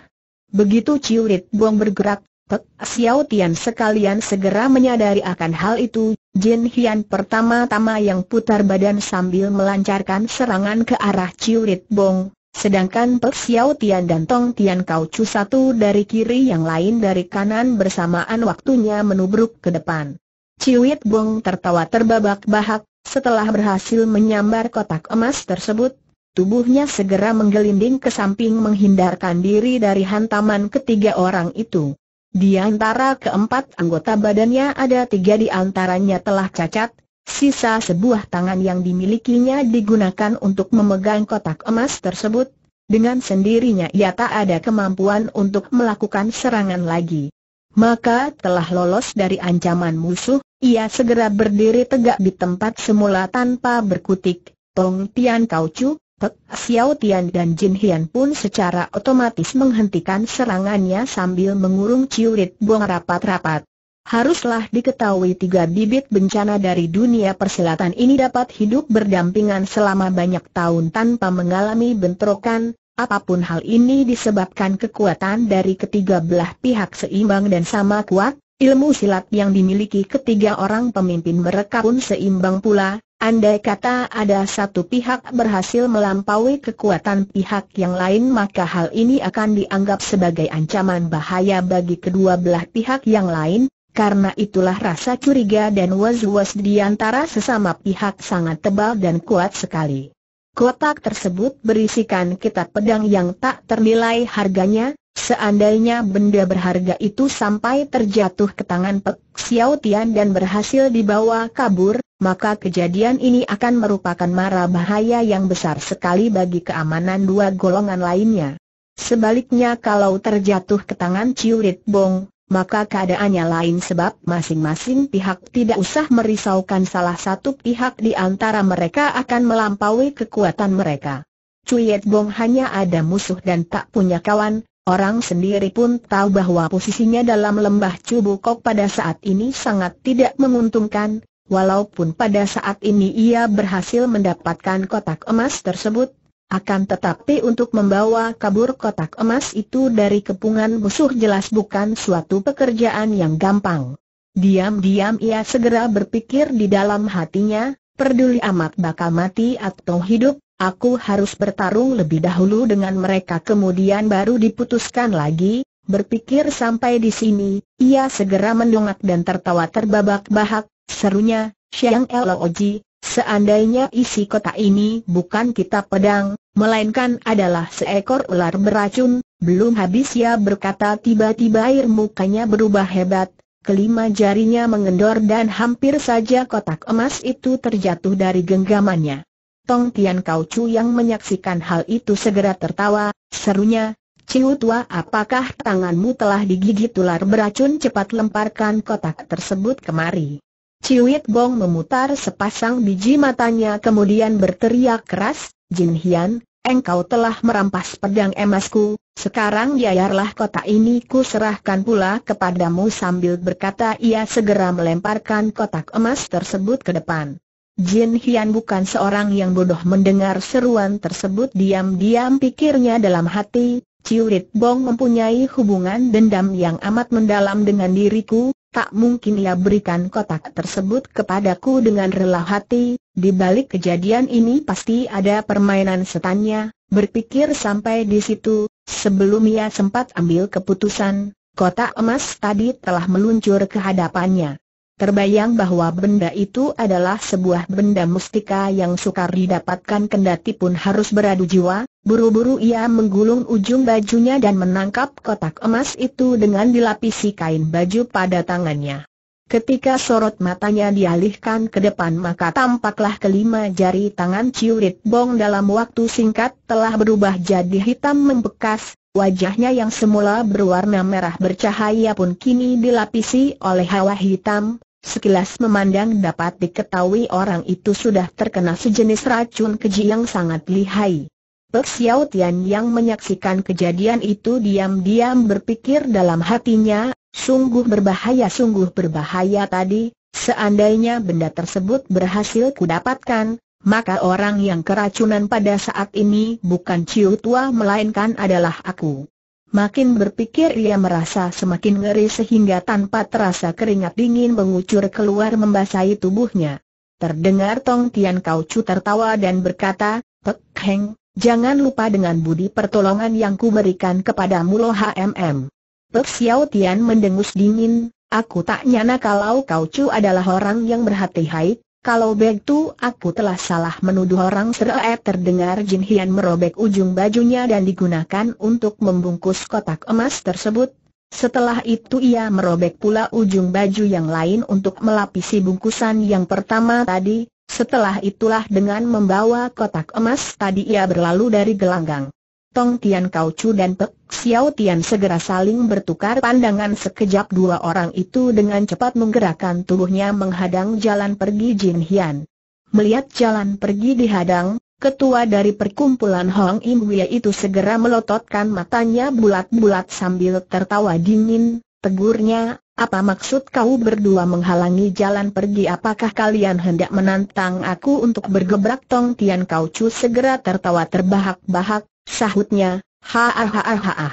Speaker 1: Begitu ciwit Bong bergerak Pek Xiao Tian sekalian segera menyadari akan hal itu, Jin Hian pertama-tama yang putar badan sambil melancarkan serangan ke arah Rit Bong, sedangkan Pek Xiao Tian dan Tong Tian Kau Chu satu dari kiri yang lain dari kanan bersamaan waktunya menubruk ke depan. Rit Bong tertawa terbabak-bahak, setelah berhasil menyambar kotak emas tersebut, tubuhnya segera menggelinding ke samping menghindarkan diri dari hantaman ketiga orang itu. Di antara keempat anggota badannya ada tiga di antaranya telah cacat, sisa sebuah tangan yang dimilikinya digunakan untuk memegang kotak emas tersebut, dengan sendirinya ia tak ada kemampuan untuk melakukan serangan lagi. Maka telah lolos dari ancaman musuh, ia segera berdiri tegak di tempat semula tanpa berkutik. Tong Tian Kau Chu, Pek Xiao Tian dan Jin Hian pun secara otomatis menghentikan serangannya sambil mengurung ciurit Buang rapat-rapat. Haruslah diketahui tiga bibit bencana dari dunia persilatan ini dapat hidup berdampingan selama banyak tahun tanpa mengalami bentrokan, apapun hal ini disebabkan kekuatan dari ketiga belah pihak seimbang dan sama kuat, ilmu silat yang dimiliki ketiga orang pemimpin mereka pun seimbang pula, Andai kata ada satu pihak berhasil melampaui kekuatan pihak yang lain maka hal ini akan dianggap sebagai ancaman bahaya bagi kedua belah pihak yang lain, karena itulah rasa curiga dan was-was di antara sesama pihak sangat tebal dan kuat sekali. Kotak tersebut berisikan kitab pedang yang tak ternilai harganya, Seandainya benda berharga itu sampai terjatuh ke tangan Pek Xiao Tian dan berhasil dibawa kabur, maka kejadian ini akan merupakan mara bahaya yang besar sekali bagi keamanan dua golongan lainnya. Sebaliknya kalau terjatuh ke tangan Ciurit Bong, maka keadaannya lain sebab masing-masing pihak tidak usah merisaukan salah satu pihak di antara mereka akan melampaui kekuatan mereka. Cuyet Bong hanya ada musuh dan tak punya kawan, orang sendiri pun tahu bahwa posisinya dalam lembah Cubukok pada saat ini sangat tidak menguntungkan, Walaupun pada saat ini ia berhasil mendapatkan kotak emas tersebut, akan tetapi untuk membawa kabur kotak emas itu dari kepungan musuh jelas bukan suatu pekerjaan yang gampang. Diam-diam ia segera berpikir di dalam hatinya, peduli amat bakal mati atau hidup, aku harus bertarung lebih dahulu dengan mereka kemudian baru diputuskan lagi, Berpikir sampai di sini, ia segera mendongak dan tertawa terbabak-bahak, Serunya, Xiang Eloji, seandainya isi kotak ini bukan kitab pedang, melainkan adalah seekor ular beracun, belum habis ia berkata tiba-tiba air mukanya berubah hebat, kelima jarinya mengendor dan hampir saja kotak emas itu terjatuh dari genggamannya. Tong Tian Kau Chu yang menyaksikan hal itu segera tertawa, serunya, Ciu tua apakah tanganmu telah digigit ular beracun cepat lemparkan kotak tersebut kemari. Ciwit Bong memutar sepasang biji matanya kemudian berteriak keras, Jin Hian, engkau telah merampas pedang emasku, sekarang biarlah kota ini ku serahkan pula kepadamu sambil berkata ia segera melemparkan kotak emas tersebut ke depan. Jin Hian bukan seorang yang bodoh mendengar seruan tersebut diam-diam pikirnya dalam hati, Ciwit Bong mempunyai hubungan dendam yang amat mendalam dengan diriku, tak mungkin ia berikan kotak tersebut kepadaku dengan rela hati, di balik kejadian ini pasti ada permainan setannya, berpikir sampai di situ, sebelum ia sempat ambil keputusan, kotak emas tadi telah meluncur ke hadapannya. Terbayang bahwa benda itu adalah sebuah benda mustika yang sukar didapatkan kendati pun harus beradu jiwa, buru-buru ia menggulung ujung bajunya dan menangkap kotak emas itu dengan dilapisi kain baju pada tangannya. Ketika sorot matanya dialihkan ke depan maka tampaklah kelima jari tangan Ciurit Bong dalam waktu singkat telah berubah jadi hitam membekas, Wajahnya yang semula berwarna merah bercahaya pun kini dilapisi oleh hawa hitam, Sekilas memandang dapat diketahui orang itu sudah terkena sejenis racun keji yang sangat lihai. Pek Xiao Tian yang menyaksikan kejadian itu diam-diam berpikir dalam hatinya, sungguh berbahaya sungguh berbahaya tadi, seandainya benda tersebut berhasil kudapatkan, maka orang yang keracunan pada saat ini bukan Ciu Tua melainkan adalah aku. Makin berpikir ia merasa semakin ngeri sehingga tanpa terasa keringat dingin mengucur keluar membasahi tubuhnya. Terdengar Tong Tian Kau Chu tertawa dan berkata, Pek Heng, jangan lupa dengan budi pertolongan yang kuberikan kepadamu Lo HMM. Pek Xiao Tian mendengus dingin, aku tak nyana kalau Kau Chu adalah orang yang berhati-hati, kalau begitu aku telah salah menuduh orang seraet terdengar Jin Hian merobek ujung bajunya dan digunakan untuk membungkus kotak emas tersebut. Setelah itu ia merobek pula ujung baju yang lain untuk melapisi bungkusan yang pertama tadi, setelah itulah dengan membawa kotak emas tadi ia berlalu dari gelanggang. Tong Tian Kau Chu dan Pek Xiao Tian segera saling bertukar pandangan sekejap dua orang itu dengan cepat menggerakkan tubuhnya menghadang jalan pergi Jin Hian. Melihat jalan pergi dihadang, ketua dari perkumpulan Hong Im Wia itu segera melototkan matanya bulat-bulat sambil tertawa dingin, tegurnya, apa maksud kau berdua menghalangi jalan pergi apakah kalian hendak menantang aku untuk bergebrak Tong Tian Kau Chu segera tertawa terbahak-bahak, Sahutnya, ha ha ha ha ha.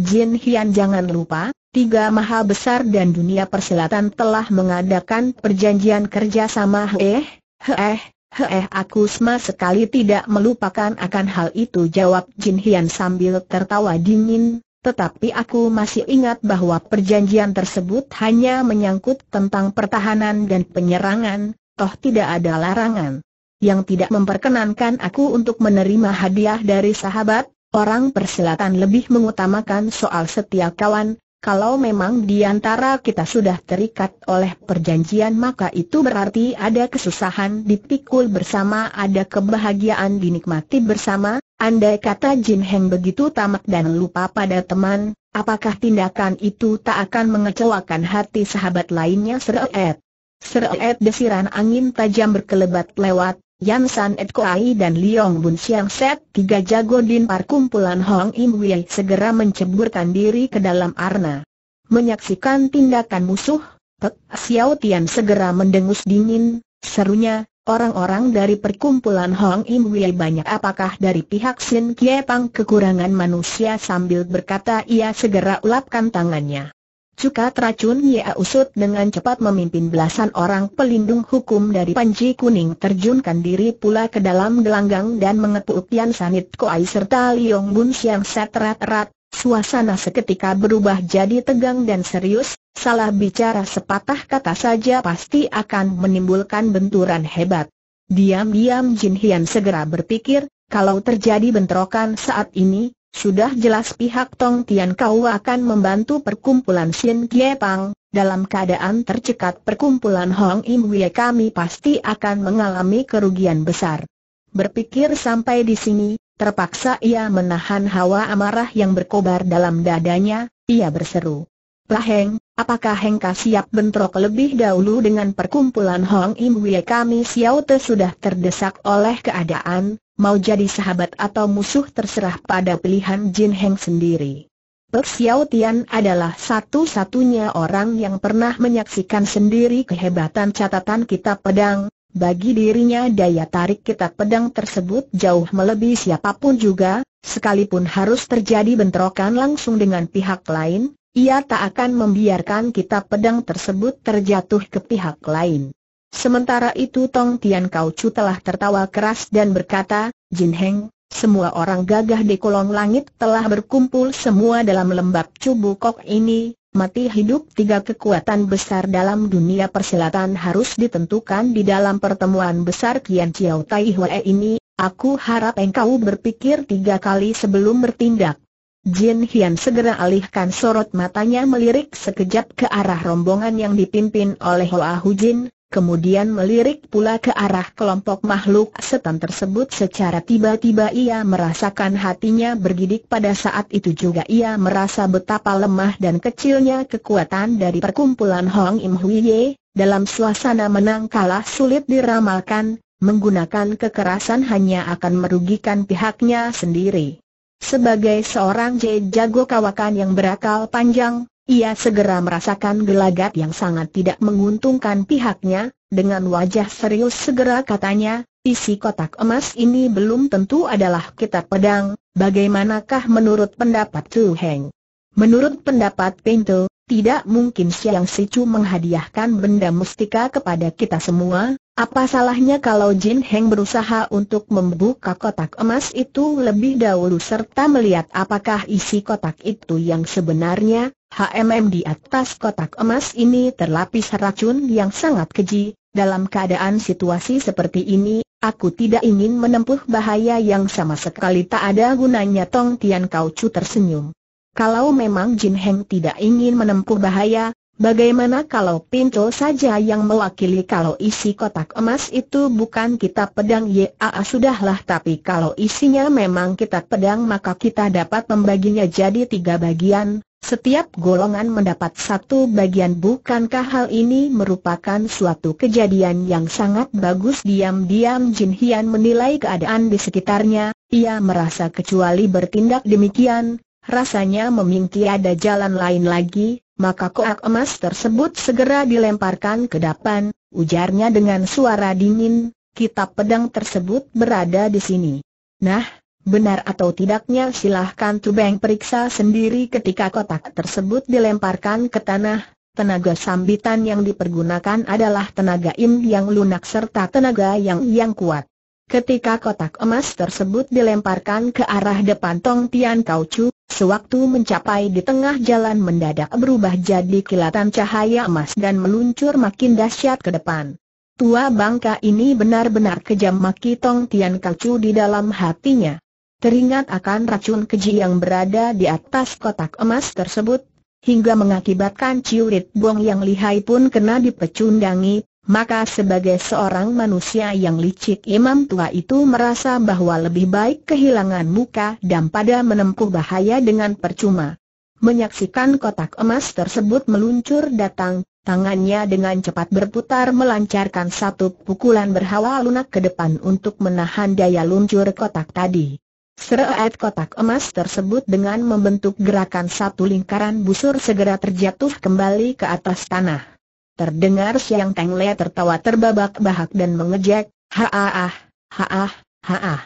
Speaker 1: Jin Hian jangan lupa, tiga maha besar dan dunia persilatan telah mengadakan perjanjian kerjasama eh, eh, eh aku sama sekali tidak melupakan akan hal itu jawab Jin Hian sambil tertawa dingin, tetapi aku masih ingat bahwa perjanjian tersebut hanya menyangkut tentang pertahanan dan penyerangan, toh tidak ada larangan yang tidak memperkenankan aku untuk menerima hadiah dari sahabat, orang persilatan lebih mengutamakan soal setia kawan, kalau memang di antara kita sudah terikat oleh perjanjian maka itu berarti ada kesusahan dipikul bersama ada kebahagiaan dinikmati bersama, andai kata Jin Heng begitu tamak dan lupa pada teman, apakah tindakan itu tak akan mengecewakan hati sahabat lainnya Seret? Seret desiran angin tajam berkelebat lewat, Yam San Ed Kuai dan Liong Bun Siang Set, tiga jago din kumpulan Hong Im Wei segera menceburkan diri ke dalam arna. Menyaksikan tindakan musuh, Pek Xiao Tian segera mendengus dingin, serunya, orang-orang dari perkumpulan Hong Im Wei banyak apakah dari pihak Sin Kie Pang kekurangan manusia sambil berkata ia segera ulapkan tangannya. Cukat teracun Yea Usut dengan cepat memimpin belasan orang pelindung hukum dari Panji Kuning terjunkan diri pula ke dalam gelanggang dan mengepuk Tian Sanit Koai serta Liong Bun Siang set rat-rat, suasana seketika berubah jadi tegang dan serius, salah bicara sepatah kata saja pasti akan menimbulkan benturan hebat. Diam-diam Jin Hian segera berpikir, kalau terjadi bentrokan saat ini, sudah jelas pihak Tong Tian Kau akan membantu perkumpulan Xin Kie Pang, dalam keadaan tercekat perkumpulan Hong Im Wie kami pasti akan mengalami kerugian besar. Berpikir sampai di sini, terpaksa ia menahan hawa amarah yang berkobar dalam dadanya, ia berseru. Laheng, apakah Hengka siap bentrok lebih dahulu dengan perkumpulan Hong Im Wie kami Xiao Te sudah terdesak oleh keadaan, mau jadi sahabat atau musuh terserah pada pilihan Jin Heng sendiri. Pek Xiao Tian adalah satu-satunya orang yang pernah menyaksikan sendiri kehebatan catatan kitab pedang, bagi dirinya daya tarik kitab pedang tersebut jauh melebihi siapapun juga, sekalipun harus terjadi bentrokan langsung dengan pihak lain, ia tak akan membiarkan kitab pedang tersebut terjatuh ke pihak lain. Sementara itu Tong Tian Kau Chu telah tertawa keras dan berkata, Jin Heng, semua orang gagah di kolong langit telah berkumpul semua dalam lembab cubu kok ini, mati hidup tiga kekuatan besar dalam dunia persilatan harus ditentukan di dalam pertemuan besar Kian Chiao Tai ini, aku harap engkau berpikir tiga kali sebelum bertindak. Jin Hian segera alihkan sorot matanya melirik sekejap ke arah rombongan yang dipimpin oleh Hoa Hu Jin, kemudian melirik pula ke arah kelompok makhluk setan tersebut secara tiba-tiba ia merasakan hatinya bergidik pada saat itu juga ia merasa betapa lemah dan kecilnya kekuatan dari perkumpulan Hong Im Hui Ye. dalam suasana menang kalah sulit diramalkan, menggunakan kekerasan hanya akan merugikan pihaknya sendiri. Sebagai seorang J. Jago Kawakan yang berakal panjang, ia segera merasakan gelagat yang sangat tidak menguntungkan pihaknya, dengan wajah serius segera katanya, isi kotak emas ini belum tentu adalah kitab pedang, bagaimanakah menurut pendapat Tu Heng? Menurut pendapat Pinto, tidak mungkin Siang Sicu menghadiahkan benda mustika kepada kita semua, apa salahnya kalau Jin Heng berusaha untuk membuka kotak emas itu lebih dahulu serta melihat apakah isi kotak itu yang sebenarnya? HMM di atas kotak emas ini terlapis racun yang sangat keji. Dalam keadaan situasi seperti ini, aku tidak ingin menempuh bahaya yang sama sekali tak ada gunanya Tong Tian Kau Chu tersenyum. Kalau memang Jin Heng tidak ingin menempuh bahaya, Bagaimana kalau pintu saja yang mewakili kalau isi kotak emas itu bukan kita pedang ya ah, sudahlah tapi kalau isinya memang kita pedang maka kita dapat membaginya jadi tiga bagian, setiap golongan mendapat satu bagian bukankah hal ini merupakan suatu kejadian yang sangat bagus diam-diam Jin Hian menilai keadaan di sekitarnya, ia merasa kecuali bertindak demikian, rasanya memingki ada jalan lain lagi, maka koak emas tersebut segera dilemparkan ke depan, ujarnya dengan suara dingin, kitab pedang tersebut berada di sini. Nah, benar atau tidaknya silahkan Tubeng periksa sendiri ketika kotak tersebut dilemparkan ke tanah, Tenaga sambitan yang dipergunakan adalah tenaga im yang lunak serta tenaga yang yang kuat. Ketika kotak emas tersebut dilemparkan ke arah depan Tong Tian Kau Chu, sewaktu mencapai di tengah jalan mendadak berubah jadi kilatan cahaya emas dan meluncur makin dahsyat ke depan. Tua bangka ini benar-benar kejam maki Tong Tian Kau Chu di dalam hatinya. Teringat akan racun keji yang berada di atas kotak emas tersebut, hingga mengakibatkan ciurit bong yang lihai pun kena dipecundangi, maka sebagai seorang manusia yang licik imam tua itu merasa bahwa lebih baik kehilangan muka dan pada menempuh bahaya dengan percuma. Menyaksikan kotak emas tersebut meluncur datang, tangannya dengan cepat berputar melancarkan satu pukulan berhawa lunak ke depan untuk menahan daya luncur kotak tadi. Seret kotak emas tersebut dengan membentuk gerakan satu lingkaran busur segera terjatuh kembali ke atas tanah. Terdengar Siang Teng Le tertawa terbabak-bahak dan mengejek, haah, haah, haah.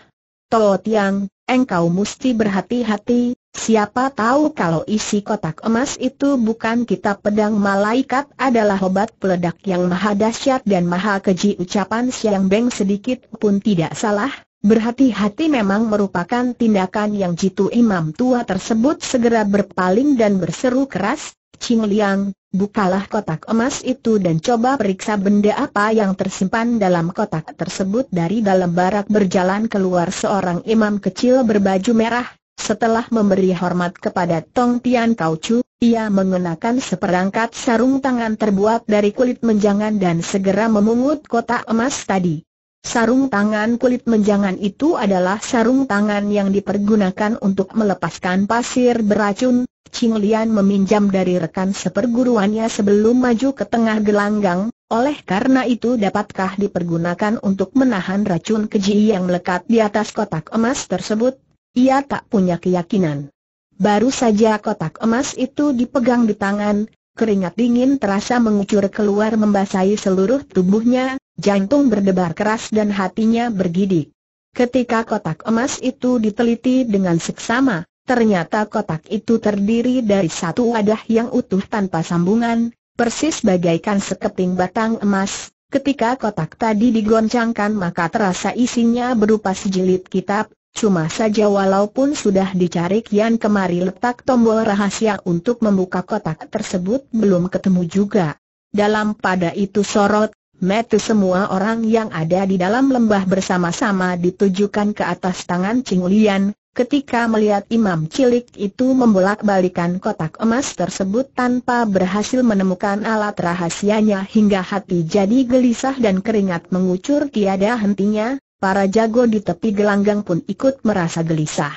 Speaker 1: Toh Tiang, engkau mesti berhati-hati, siapa tahu kalau isi kotak emas itu bukan kitab pedang malaikat adalah obat peledak yang maha dahsyat dan maha keji ucapan Siang Beng sedikit pun tidak salah, Berhati-hati memang merupakan tindakan yang jitu imam tua tersebut segera berpaling dan berseru keras, Liang, bukalah kotak emas itu dan coba periksa benda apa yang tersimpan dalam kotak tersebut Dari dalam barak berjalan keluar seorang imam kecil berbaju merah Setelah memberi hormat kepada Tong Tian Kau Chu, ia mengenakan seperangkat sarung tangan terbuat dari kulit menjangan dan segera memungut kotak emas tadi Sarung tangan kulit menjangan itu adalah sarung tangan yang dipergunakan untuk melepaskan pasir beracun. Ching Lian meminjam dari rekan seperguruannya sebelum maju ke tengah gelanggang, oleh karena itu dapatkah dipergunakan untuk menahan racun keji yang melekat di atas kotak emas tersebut? Ia tak punya keyakinan. Baru saja kotak emas itu dipegang di tangan, Keringat dingin terasa mengucur keluar membasahi seluruh tubuhnya, jantung berdebar keras dan hatinya bergidik. Ketika kotak emas itu diteliti dengan seksama, ternyata kotak itu terdiri dari satu wadah yang utuh tanpa sambungan, persis bagaikan sekeping batang emas. Ketika kotak tadi digoncangkan maka terasa isinya berupa sejilid kitab, Cuma saja walaupun sudah dicari kian kemari letak tombol rahasia untuk membuka kotak tersebut belum ketemu juga. Dalam pada itu sorot, metu semua orang yang ada di dalam lembah bersama-sama ditujukan ke atas tangan Ching Lian, Ketika melihat imam cilik itu membolak-balikan kotak emas tersebut tanpa berhasil menemukan alat rahasianya hingga hati jadi gelisah dan keringat mengucur tiada hentinya, Para jago di tepi gelanggang pun ikut merasa gelisah.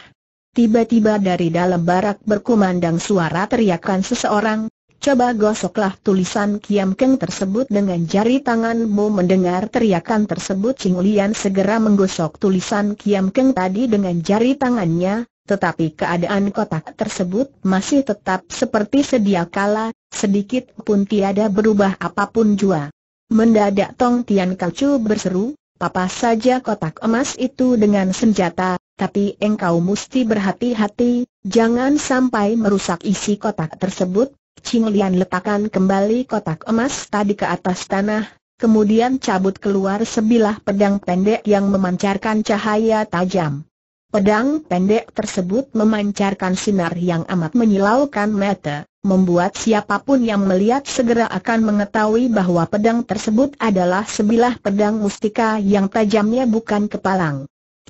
Speaker 1: Tiba-tiba dari dalam barak berkumandang suara teriakan seseorang, coba gosoklah tulisan Kiam Keng tersebut dengan jari tanganmu mendengar teriakan tersebut Ching Lian segera menggosok tulisan Kiam Keng tadi dengan jari tangannya, tetapi keadaan kotak tersebut masih tetap seperti sedia kala, sedikit pun tiada berubah apapun jua. Mendadak Tong Tian Kalcu berseru, Papa saja kotak emas itu dengan senjata, tapi engkau mesti berhati-hati, jangan sampai merusak isi kotak tersebut. Ching Lian letakkan kembali kotak emas tadi ke atas tanah, kemudian cabut keluar sebilah pedang pendek yang memancarkan cahaya tajam. Pedang pendek tersebut memancarkan sinar yang amat menyilaukan mata membuat siapapun yang melihat segera akan mengetahui bahwa pedang tersebut adalah sebilah pedang mustika yang tajamnya bukan kepalang.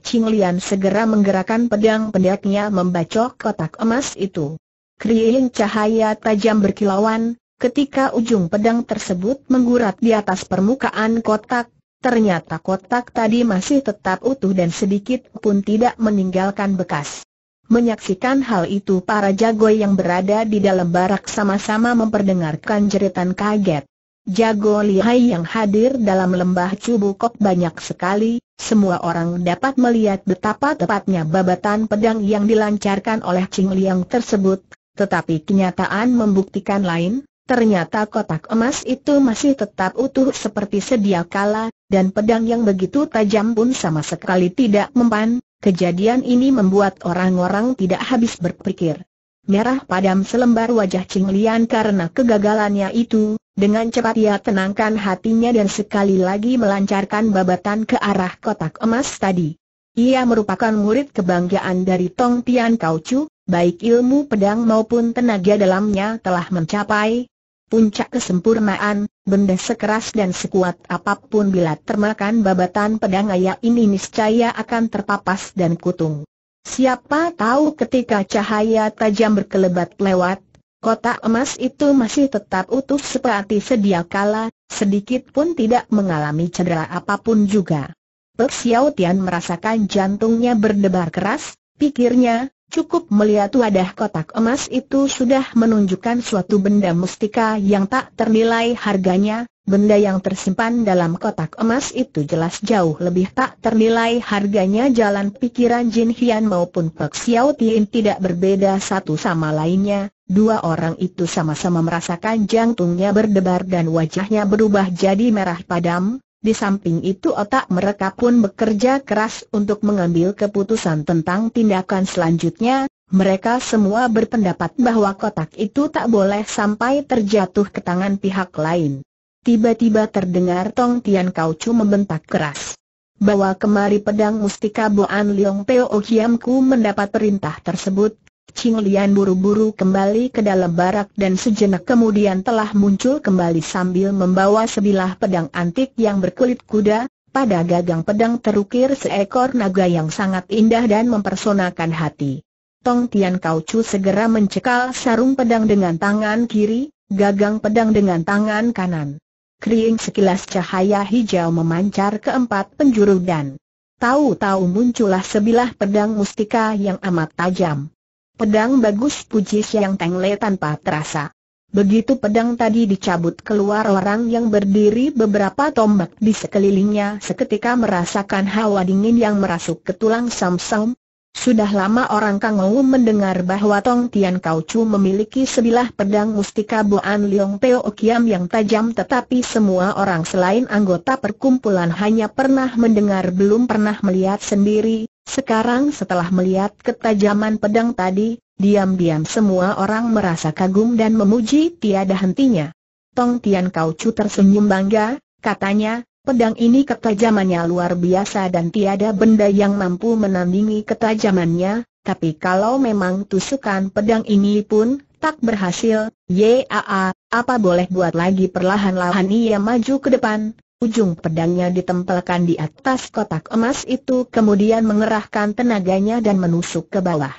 Speaker 1: Ching Lian segera menggerakkan pedang pendeknya membacok kotak emas itu. Kriing cahaya tajam berkilauan, ketika ujung pedang tersebut menggurat di atas permukaan kotak, ternyata kotak tadi masih tetap utuh dan sedikit pun tidak meninggalkan bekas. Menyaksikan hal itu para jago yang berada di dalam barak sama-sama memperdengarkan jeritan kaget. Jago lihai yang hadir dalam lembah Cubukok banyak sekali, semua orang dapat melihat betapa tepatnya babatan pedang yang dilancarkan oleh Ching Liang tersebut, tetapi kenyataan membuktikan lain, ternyata kotak emas itu masih tetap utuh seperti sedia kala, dan pedang yang begitu tajam pun sama sekali tidak mempan, Kejadian ini membuat orang-orang tidak habis berpikir. Merah padam selembar wajah Ching Lian karena kegagalannya itu, dengan cepat ia tenangkan hatinya dan sekali lagi melancarkan babatan ke arah kotak emas tadi. Ia merupakan murid kebanggaan dari Tong Tian Kau Chu, baik ilmu pedang maupun tenaga dalamnya telah mencapai, puncak kesempurnaan, benda sekeras dan sekuat apapun bila termakan babatan pedang ayah ini niscaya akan terpapas dan kutung. Siapa tahu ketika cahaya tajam berkelebat lewat, kotak emas itu masih tetap utuh seperti sedia kala, sedikit pun tidak mengalami cedera apapun juga. Pek Xiao Tian merasakan jantungnya berdebar keras, pikirnya, Cukup melihat wadah kotak emas itu sudah menunjukkan suatu benda mustika yang tak ternilai harganya, benda yang tersimpan dalam kotak emas itu jelas jauh lebih tak ternilai harganya jalan pikiran Jin Hian maupun Pek Xiao Tien tidak berbeda satu sama lainnya, dua orang itu sama-sama merasakan jantungnya berdebar dan wajahnya berubah jadi merah padam, di samping itu otak mereka pun bekerja keras untuk mengambil keputusan tentang tindakan selanjutnya, mereka semua berpendapat bahwa kotak itu tak boleh sampai terjatuh ke tangan pihak lain. Tiba-tiba terdengar Tong Tian Kau Chu membentak keras. Bawa kemari pedang mustika Boan Leong Peo Hiam mendapat perintah tersebut, Ching Lian buru-buru kembali ke dalam barak dan sejenak kemudian telah muncul kembali sambil membawa sebilah pedang antik yang berkulit kuda, pada gagang pedang terukir seekor naga yang sangat indah dan mempersonakan hati. Tong Tian Kau Chu segera mencekal sarung pedang dengan tangan kiri, gagang pedang dengan tangan kanan. Kering sekilas cahaya hijau memancar ke empat penjuru dan tahu-tahu muncullah sebilah pedang mustika yang amat tajam. Pedang bagus puji Siang Teng Le tanpa terasa. Begitu pedang tadi dicabut keluar orang yang berdiri beberapa tombak di sekelilingnya seketika merasakan hawa dingin yang merasuk ke tulang Samsam. Sudah lama orang Kangou mendengar bahwa Tong Tian Kau Chu memiliki sebilah pedang mustika Boan Leong Teo Okiam yang tajam tetapi semua orang selain anggota perkumpulan hanya pernah mendengar belum pernah melihat sendiri sekarang setelah melihat ketajaman pedang tadi, diam-diam semua orang merasa kagum dan memuji tiada hentinya. Tong Tian Kau tersenyum bangga, katanya, pedang ini ketajamannya luar biasa dan tiada benda yang mampu menandingi ketajamannya, tapi kalau memang tusukan pedang ini pun tak berhasil, yaa, apa boleh buat lagi perlahan-lahan ia maju ke depan, Ujung pedangnya ditempelkan di atas kotak emas itu kemudian mengerahkan tenaganya dan menusuk ke bawah.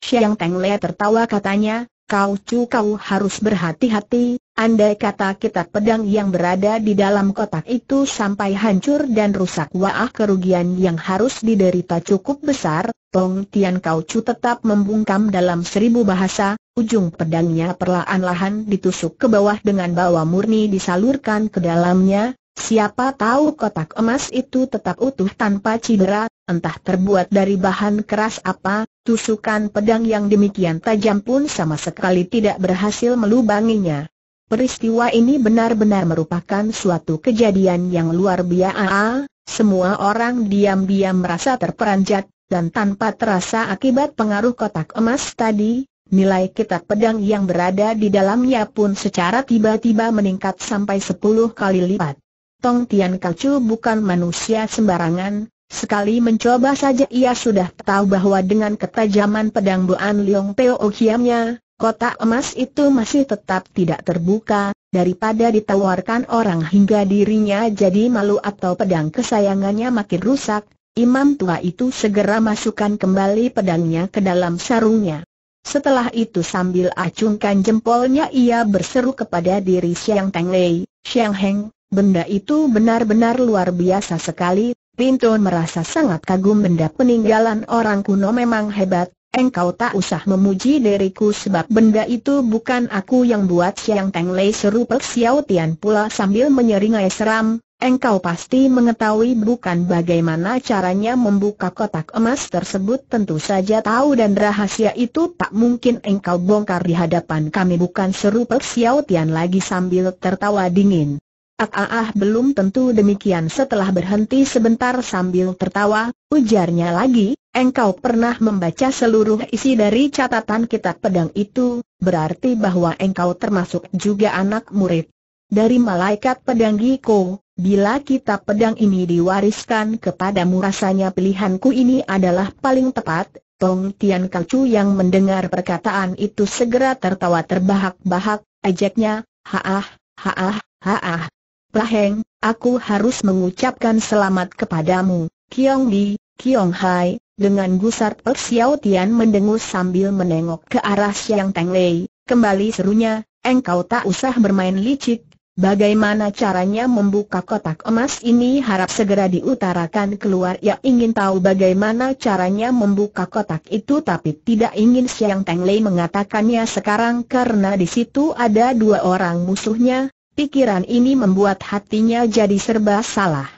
Speaker 1: Xiang Le tertawa katanya, kau cu kau harus berhati-hati, andai kata kita pedang yang berada di dalam kotak itu sampai hancur dan rusak wah kerugian yang harus diderita cukup besar, Tong Tian kau cu tetap membungkam dalam seribu bahasa, ujung pedangnya perlahan-lahan ditusuk ke bawah dengan bawa murni disalurkan ke dalamnya, Siapa tahu kotak emas itu tetap utuh tanpa cedera, entah terbuat dari bahan keras apa, tusukan pedang yang demikian tajam pun sama sekali tidak berhasil melubanginya. Peristiwa ini benar-benar merupakan suatu kejadian yang luar biasa, semua orang diam-diam merasa terperanjat, dan tanpa terasa akibat pengaruh kotak emas tadi, Nilai kitab pedang yang berada di dalamnya pun secara tiba-tiba meningkat sampai 10 kali lipat. Tong Tian Kacu bukan manusia sembarangan, sekali mencoba saja ia sudah tahu bahwa dengan ketajaman pedang An Leong Teo Kiamnya, kotak emas itu masih tetap tidak terbuka, daripada ditawarkan orang hingga dirinya jadi malu atau pedang kesayangannya makin rusak, imam tua itu segera masukkan kembali pedangnya ke dalam sarungnya. Setelah itu sambil acungkan jempolnya ia berseru kepada diri Xiang Tang Lei, Xiang Heng, Benda itu benar-benar luar biasa sekali, Pintu merasa sangat kagum benda peninggalan orang kuno memang hebat, engkau tak usah memuji diriku sebab benda itu bukan aku yang buat Siang Teng Lei seru Pek Xiao Tian pula sambil menyeringai seram, engkau pasti mengetahui bukan bagaimana caranya membuka kotak emas tersebut tentu saja tahu dan rahasia itu tak mungkin engkau bongkar di hadapan kami bukan seru Pek Xiao Tian lagi sambil tertawa dingin. Ah ah ah belum tentu demikian setelah berhenti sebentar sambil tertawa, ujarnya lagi, engkau pernah membaca seluruh isi dari catatan kitab pedang itu, berarti bahwa engkau termasuk juga anak murid. Dari malaikat pedang Giko, bila kitab pedang ini diwariskan kepadamu rasanya pilihanku ini adalah paling tepat, Tong Tian Kacu yang mendengar perkataan itu segera tertawa terbahak-bahak, ajaknya, haah, haah, haah. Paheng, aku harus mengucapkan selamat kepadamu, Kiong Li, Kiong Hai, dengan gusar Er Tian mendengus sambil menengok ke arah Siang Teng Lei, kembali serunya, engkau tak usah bermain licik, bagaimana caranya membuka kotak emas ini harap segera diutarakan keluar Ya ingin tahu bagaimana caranya membuka kotak itu tapi tidak ingin Siang Teng Lei mengatakannya sekarang karena di situ ada dua orang musuhnya, Pikiran ini membuat hatinya jadi serba salah.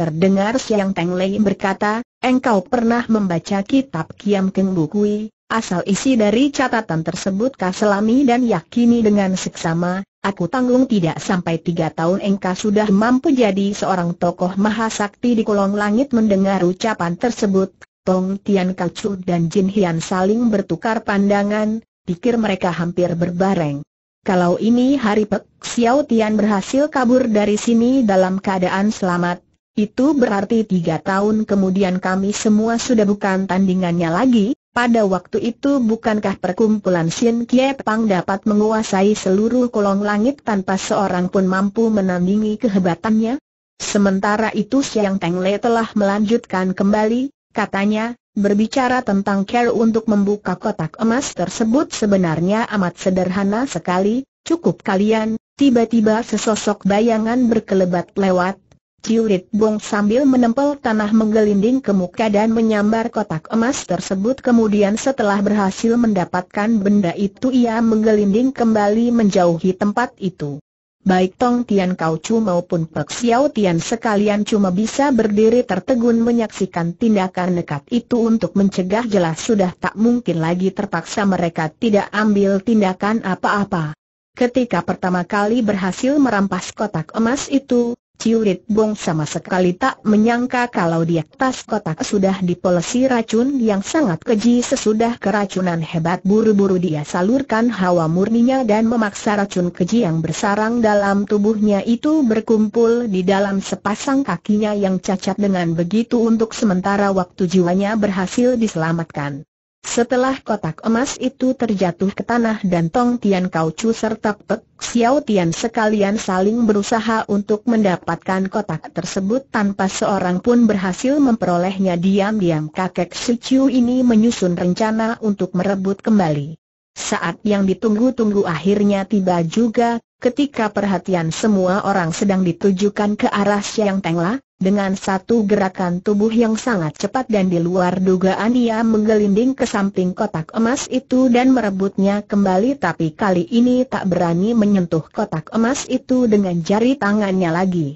Speaker 1: Terdengar Siang Teng Lei berkata, engkau pernah membaca kitab Kiam Keng Bukui, asal isi dari catatan tersebut kau selami dan yakini dengan seksama, Aku tanggung tidak sampai tiga tahun engkau sudah mampu jadi seorang tokoh mahasakti di kolong langit mendengar ucapan tersebut. Tong Tian Kacu dan Jin Hian saling bertukar pandangan, pikir mereka hampir berbareng. Kalau ini hari Pek Xiao Tian berhasil kabur dari sini dalam keadaan selamat, itu berarti tiga tahun kemudian kami semua sudah bukan tandingannya lagi, pada waktu itu bukankah perkumpulan Xin Kie Pang dapat menguasai seluruh kolong langit tanpa seorang pun mampu menandingi kehebatannya? Sementara itu Xiang Teng Le telah melanjutkan kembali, katanya, Berbicara tentang care untuk membuka kotak emas tersebut sebenarnya amat sederhana sekali, cukup kalian, tiba-tiba sesosok bayangan berkelebat lewat. Ciurit Bong sambil menempel tanah menggelinding ke muka dan menyambar kotak emas tersebut kemudian setelah berhasil mendapatkan benda itu ia menggelinding kembali menjauhi tempat itu baik Tong Tian Kau Chu maupun Pek Xiao Tian sekalian cuma bisa berdiri tertegun menyaksikan tindakan nekat itu untuk mencegah jelas sudah tak mungkin lagi terpaksa mereka tidak ambil tindakan apa-apa. Ketika pertama kali berhasil merampas kotak emas itu, Ciurit Bong sama sekali tak menyangka kalau di atas kotak sudah dipolesi racun yang sangat keji sesudah keracunan hebat buru-buru dia salurkan hawa murninya dan memaksa racun keji yang bersarang dalam tubuhnya itu berkumpul di dalam sepasang kakinya yang cacat dengan begitu untuk sementara waktu jiwanya berhasil diselamatkan. Setelah kotak emas itu terjatuh ke tanah dan Tong Tian Kau Chu serta Pek Xiao Tian sekalian saling berusaha untuk mendapatkan kotak tersebut tanpa seorang pun berhasil memperolehnya diam-diam kakek Si Chiu ini menyusun rencana untuk merebut kembali. Saat yang ditunggu-tunggu akhirnya tiba juga, ketika perhatian semua orang sedang ditujukan ke arah Siang Tengla, dengan satu gerakan tubuh yang sangat cepat dan di luar dugaan ia menggelinding ke samping kotak emas itu dan merebutnya kembali tapi kali ini tak berani menyentuh kotak emas itu dengan jari tangannya lagi.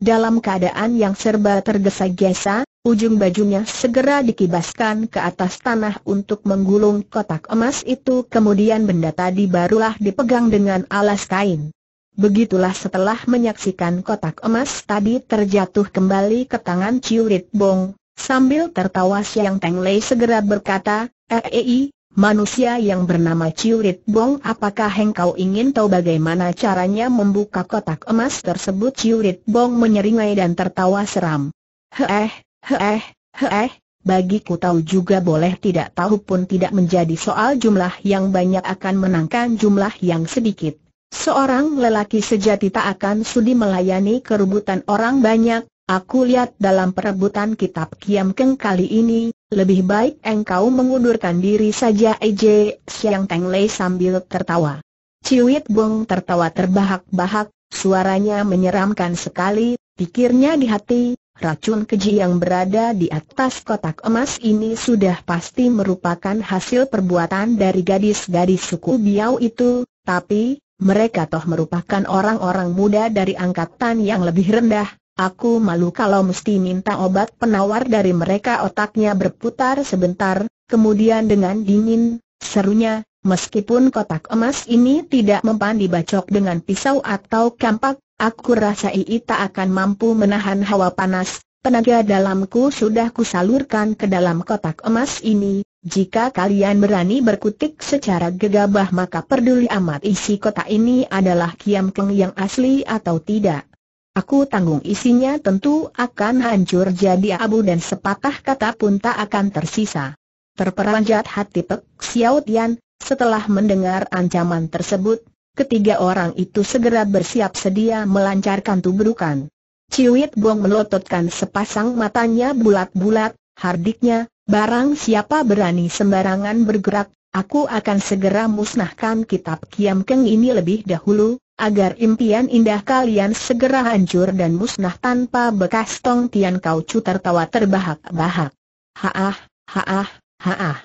Speaker 1: Dalam keadaan yang serba tergesa-gesa, Ujung bajunya segera dikibaskan ke atas tanah untuk menggulung kotak emas itu kemudian benda tadi barulah dipegang dengan alas kain. Begitulah setelah menyaksikan kotak emas tadi terjatuh kembali ke tangan Ciurit Bong, sambil tertawa Siang Teng Lei segera berkata, Ei, eh, eh, manusia yang bernama Ciurit Bong apakah engkau ingin tahu bagaimana caranya membuka kotak emas tersebut Ciurit Bong menyeringai dan tertawa seram. Heh, eh, Heeh, heeh, bagiku tahu juga boleh tidak tahu pun tidak menjadi soal jumlah yang banyak akan menangkan jumlah yang sedikit. Seorang lelaki sejati tak akan sudi melayani kerubutan orang banyak, aku lihat dalam perebutan kitab Kiam Keng kali ini, lebih baik engkau mengundurkan diri saja Ej, Siang Teng Lei sambil tertawa. Ciwit Bong tertawa terbahak-bahak, suaranya menyeramkan sekali, pikirnya di hati, Racun keji yang berada di atas kotak emas ini sudah pasti merupakan hasil perbuatan dari gadis-gadis suku Biau itu, tapi, mereka toh merupakan orang-orang muda dari angkatan yang lebih rendah, Aku malu kalau mesti minta obat penawar dari mereka otaknya berputar sebentar, kemudian dengan dingin, serunya, meskipun kotak emas ini tidak mempan dibacok dengan pisau atau kampak, Aku rasa ia tak akan mampu menahan hawa panas, tenaga dalamku sudah kusalurkan ke dalam kotak emas ini, jika kalian berani berkutik secara gegabah maka peduli amat isi kotak ini adalah Kiam Keng yang asli atau tidak. Aku tanggung isinya tentu akan hancur jadi abu dan sepatah kata pun tak akan tersisa. Terperanjat hati Pek Xiao Tian, setelah mendengar ancaman tersebut, Ketiga orang itu segera bersiap sedia melancarkan tubrukan. Ciwit Bong melototkan sepasang matanya bulat-bulat, hardiknya, barang siapa berani sembarangan bergerak, aku akan segera musnahkan kitab Kiam Keng ini lebih dahulu, agar impian indah kalian segera hancur dan musnah tanpa bekas Tong Tian Kau Chu tertawa terbahak-bahak. Haah, haah, haah.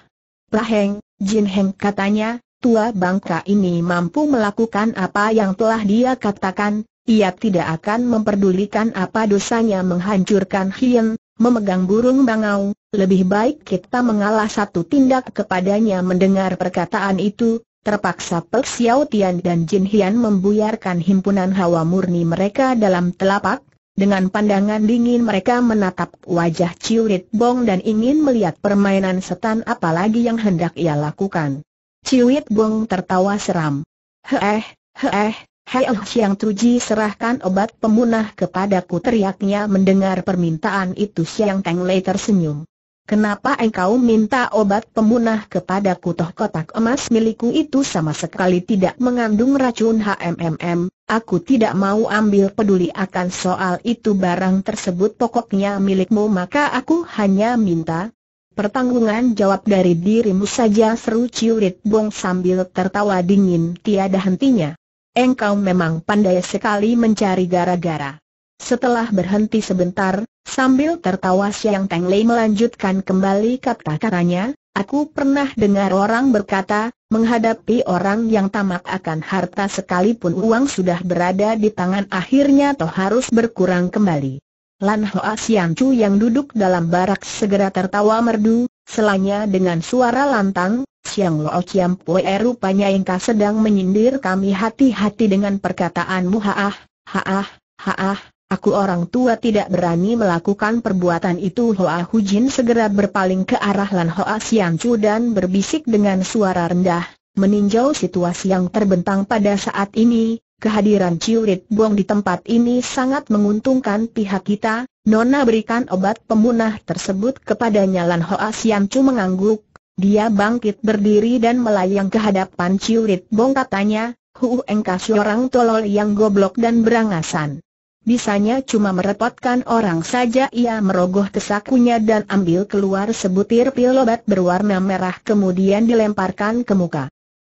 Speaker 1: Laheng, Jin Heng katanya, tua bangka ini mampu melakukan apa yang telah dia katakan, ia tidak akan memperdulikan apa dosanya menghancurkan Hien, memegang burung bangau, lebih baik kita mengalah satu tindak kepadanya mendengar perkataan itu, terpaksa Pek Xiao Tian dan Jin Hian membuyarkan himpunan hawa murni mereka dalam telapak, dengan pandangan dingin mereka menatap wajah Ciurit Bong dan ingin melihat permainan setan apalagi yang hendak ia lakukan. Ciwit Bung tertawa seram. Heeh, heeh, Heo Chiang Tuji serahkan obat pemunah kepadaku teriaknya mendengar permintaan itu Siang Teng Lei tersenyum. Kenapa engkau minta obat pemunah kepadaku toh kotak emas milikku itu sama sekali tidak mengandung racun HMMM, aku tidak mau ambil peduli akan soal itu barang tersebut pokoknya milikmu maka aku hanya minta, pertanggungan jawab dari dirimu saja seru Ciurit Bong sambil tertawa dingin tiada hentinya. Engkau memang pandai sekali mencari gara-gara. Setelah berhenti sebentar, sambil tertawa Siang Teng Lei melanjutkan kembali kata-katanya, Aku pernah dengar orang berkata, menghadapi orang yang tamak akan harta sekalipun uang sudah berada di tangan akhirnya toh harus berkurang kembali. Lan Hoa Sian Chu yang duduk dalam barak segera tertawa merdu, selanya dengan suara lantang, Siang Loh Chiam Pue rupanya engkau sedang menyindir kami hati-hati dengan perkataanmu haah, haah, haah, aku orang tua tidak berani melakukan perbuatan itu Hoa Jin segera berpaling ke arah Lan Hoa Sian Chu dan berbisik dengan suara rendah, meninjau situasi yang terbentang pada saat ini, Kehadiran Ciurit Bong di tempat ini sangat menguntungkan pihak kita, Nona berikan obat pemunah tersebut kepadanya Lan Hoa Siam Chu mengangguk, dia bangkit berdiri dan melayang ke hadapan Ciurit Bong katanya, Hu engkau seorang tolol yang goblok dan berangasan. Bisanya cuma merepotkan orang saja ia merogoh kesakunya dan ambil keluar sebutir pil obat berwarna merah kemudian dilemparkan ke muka.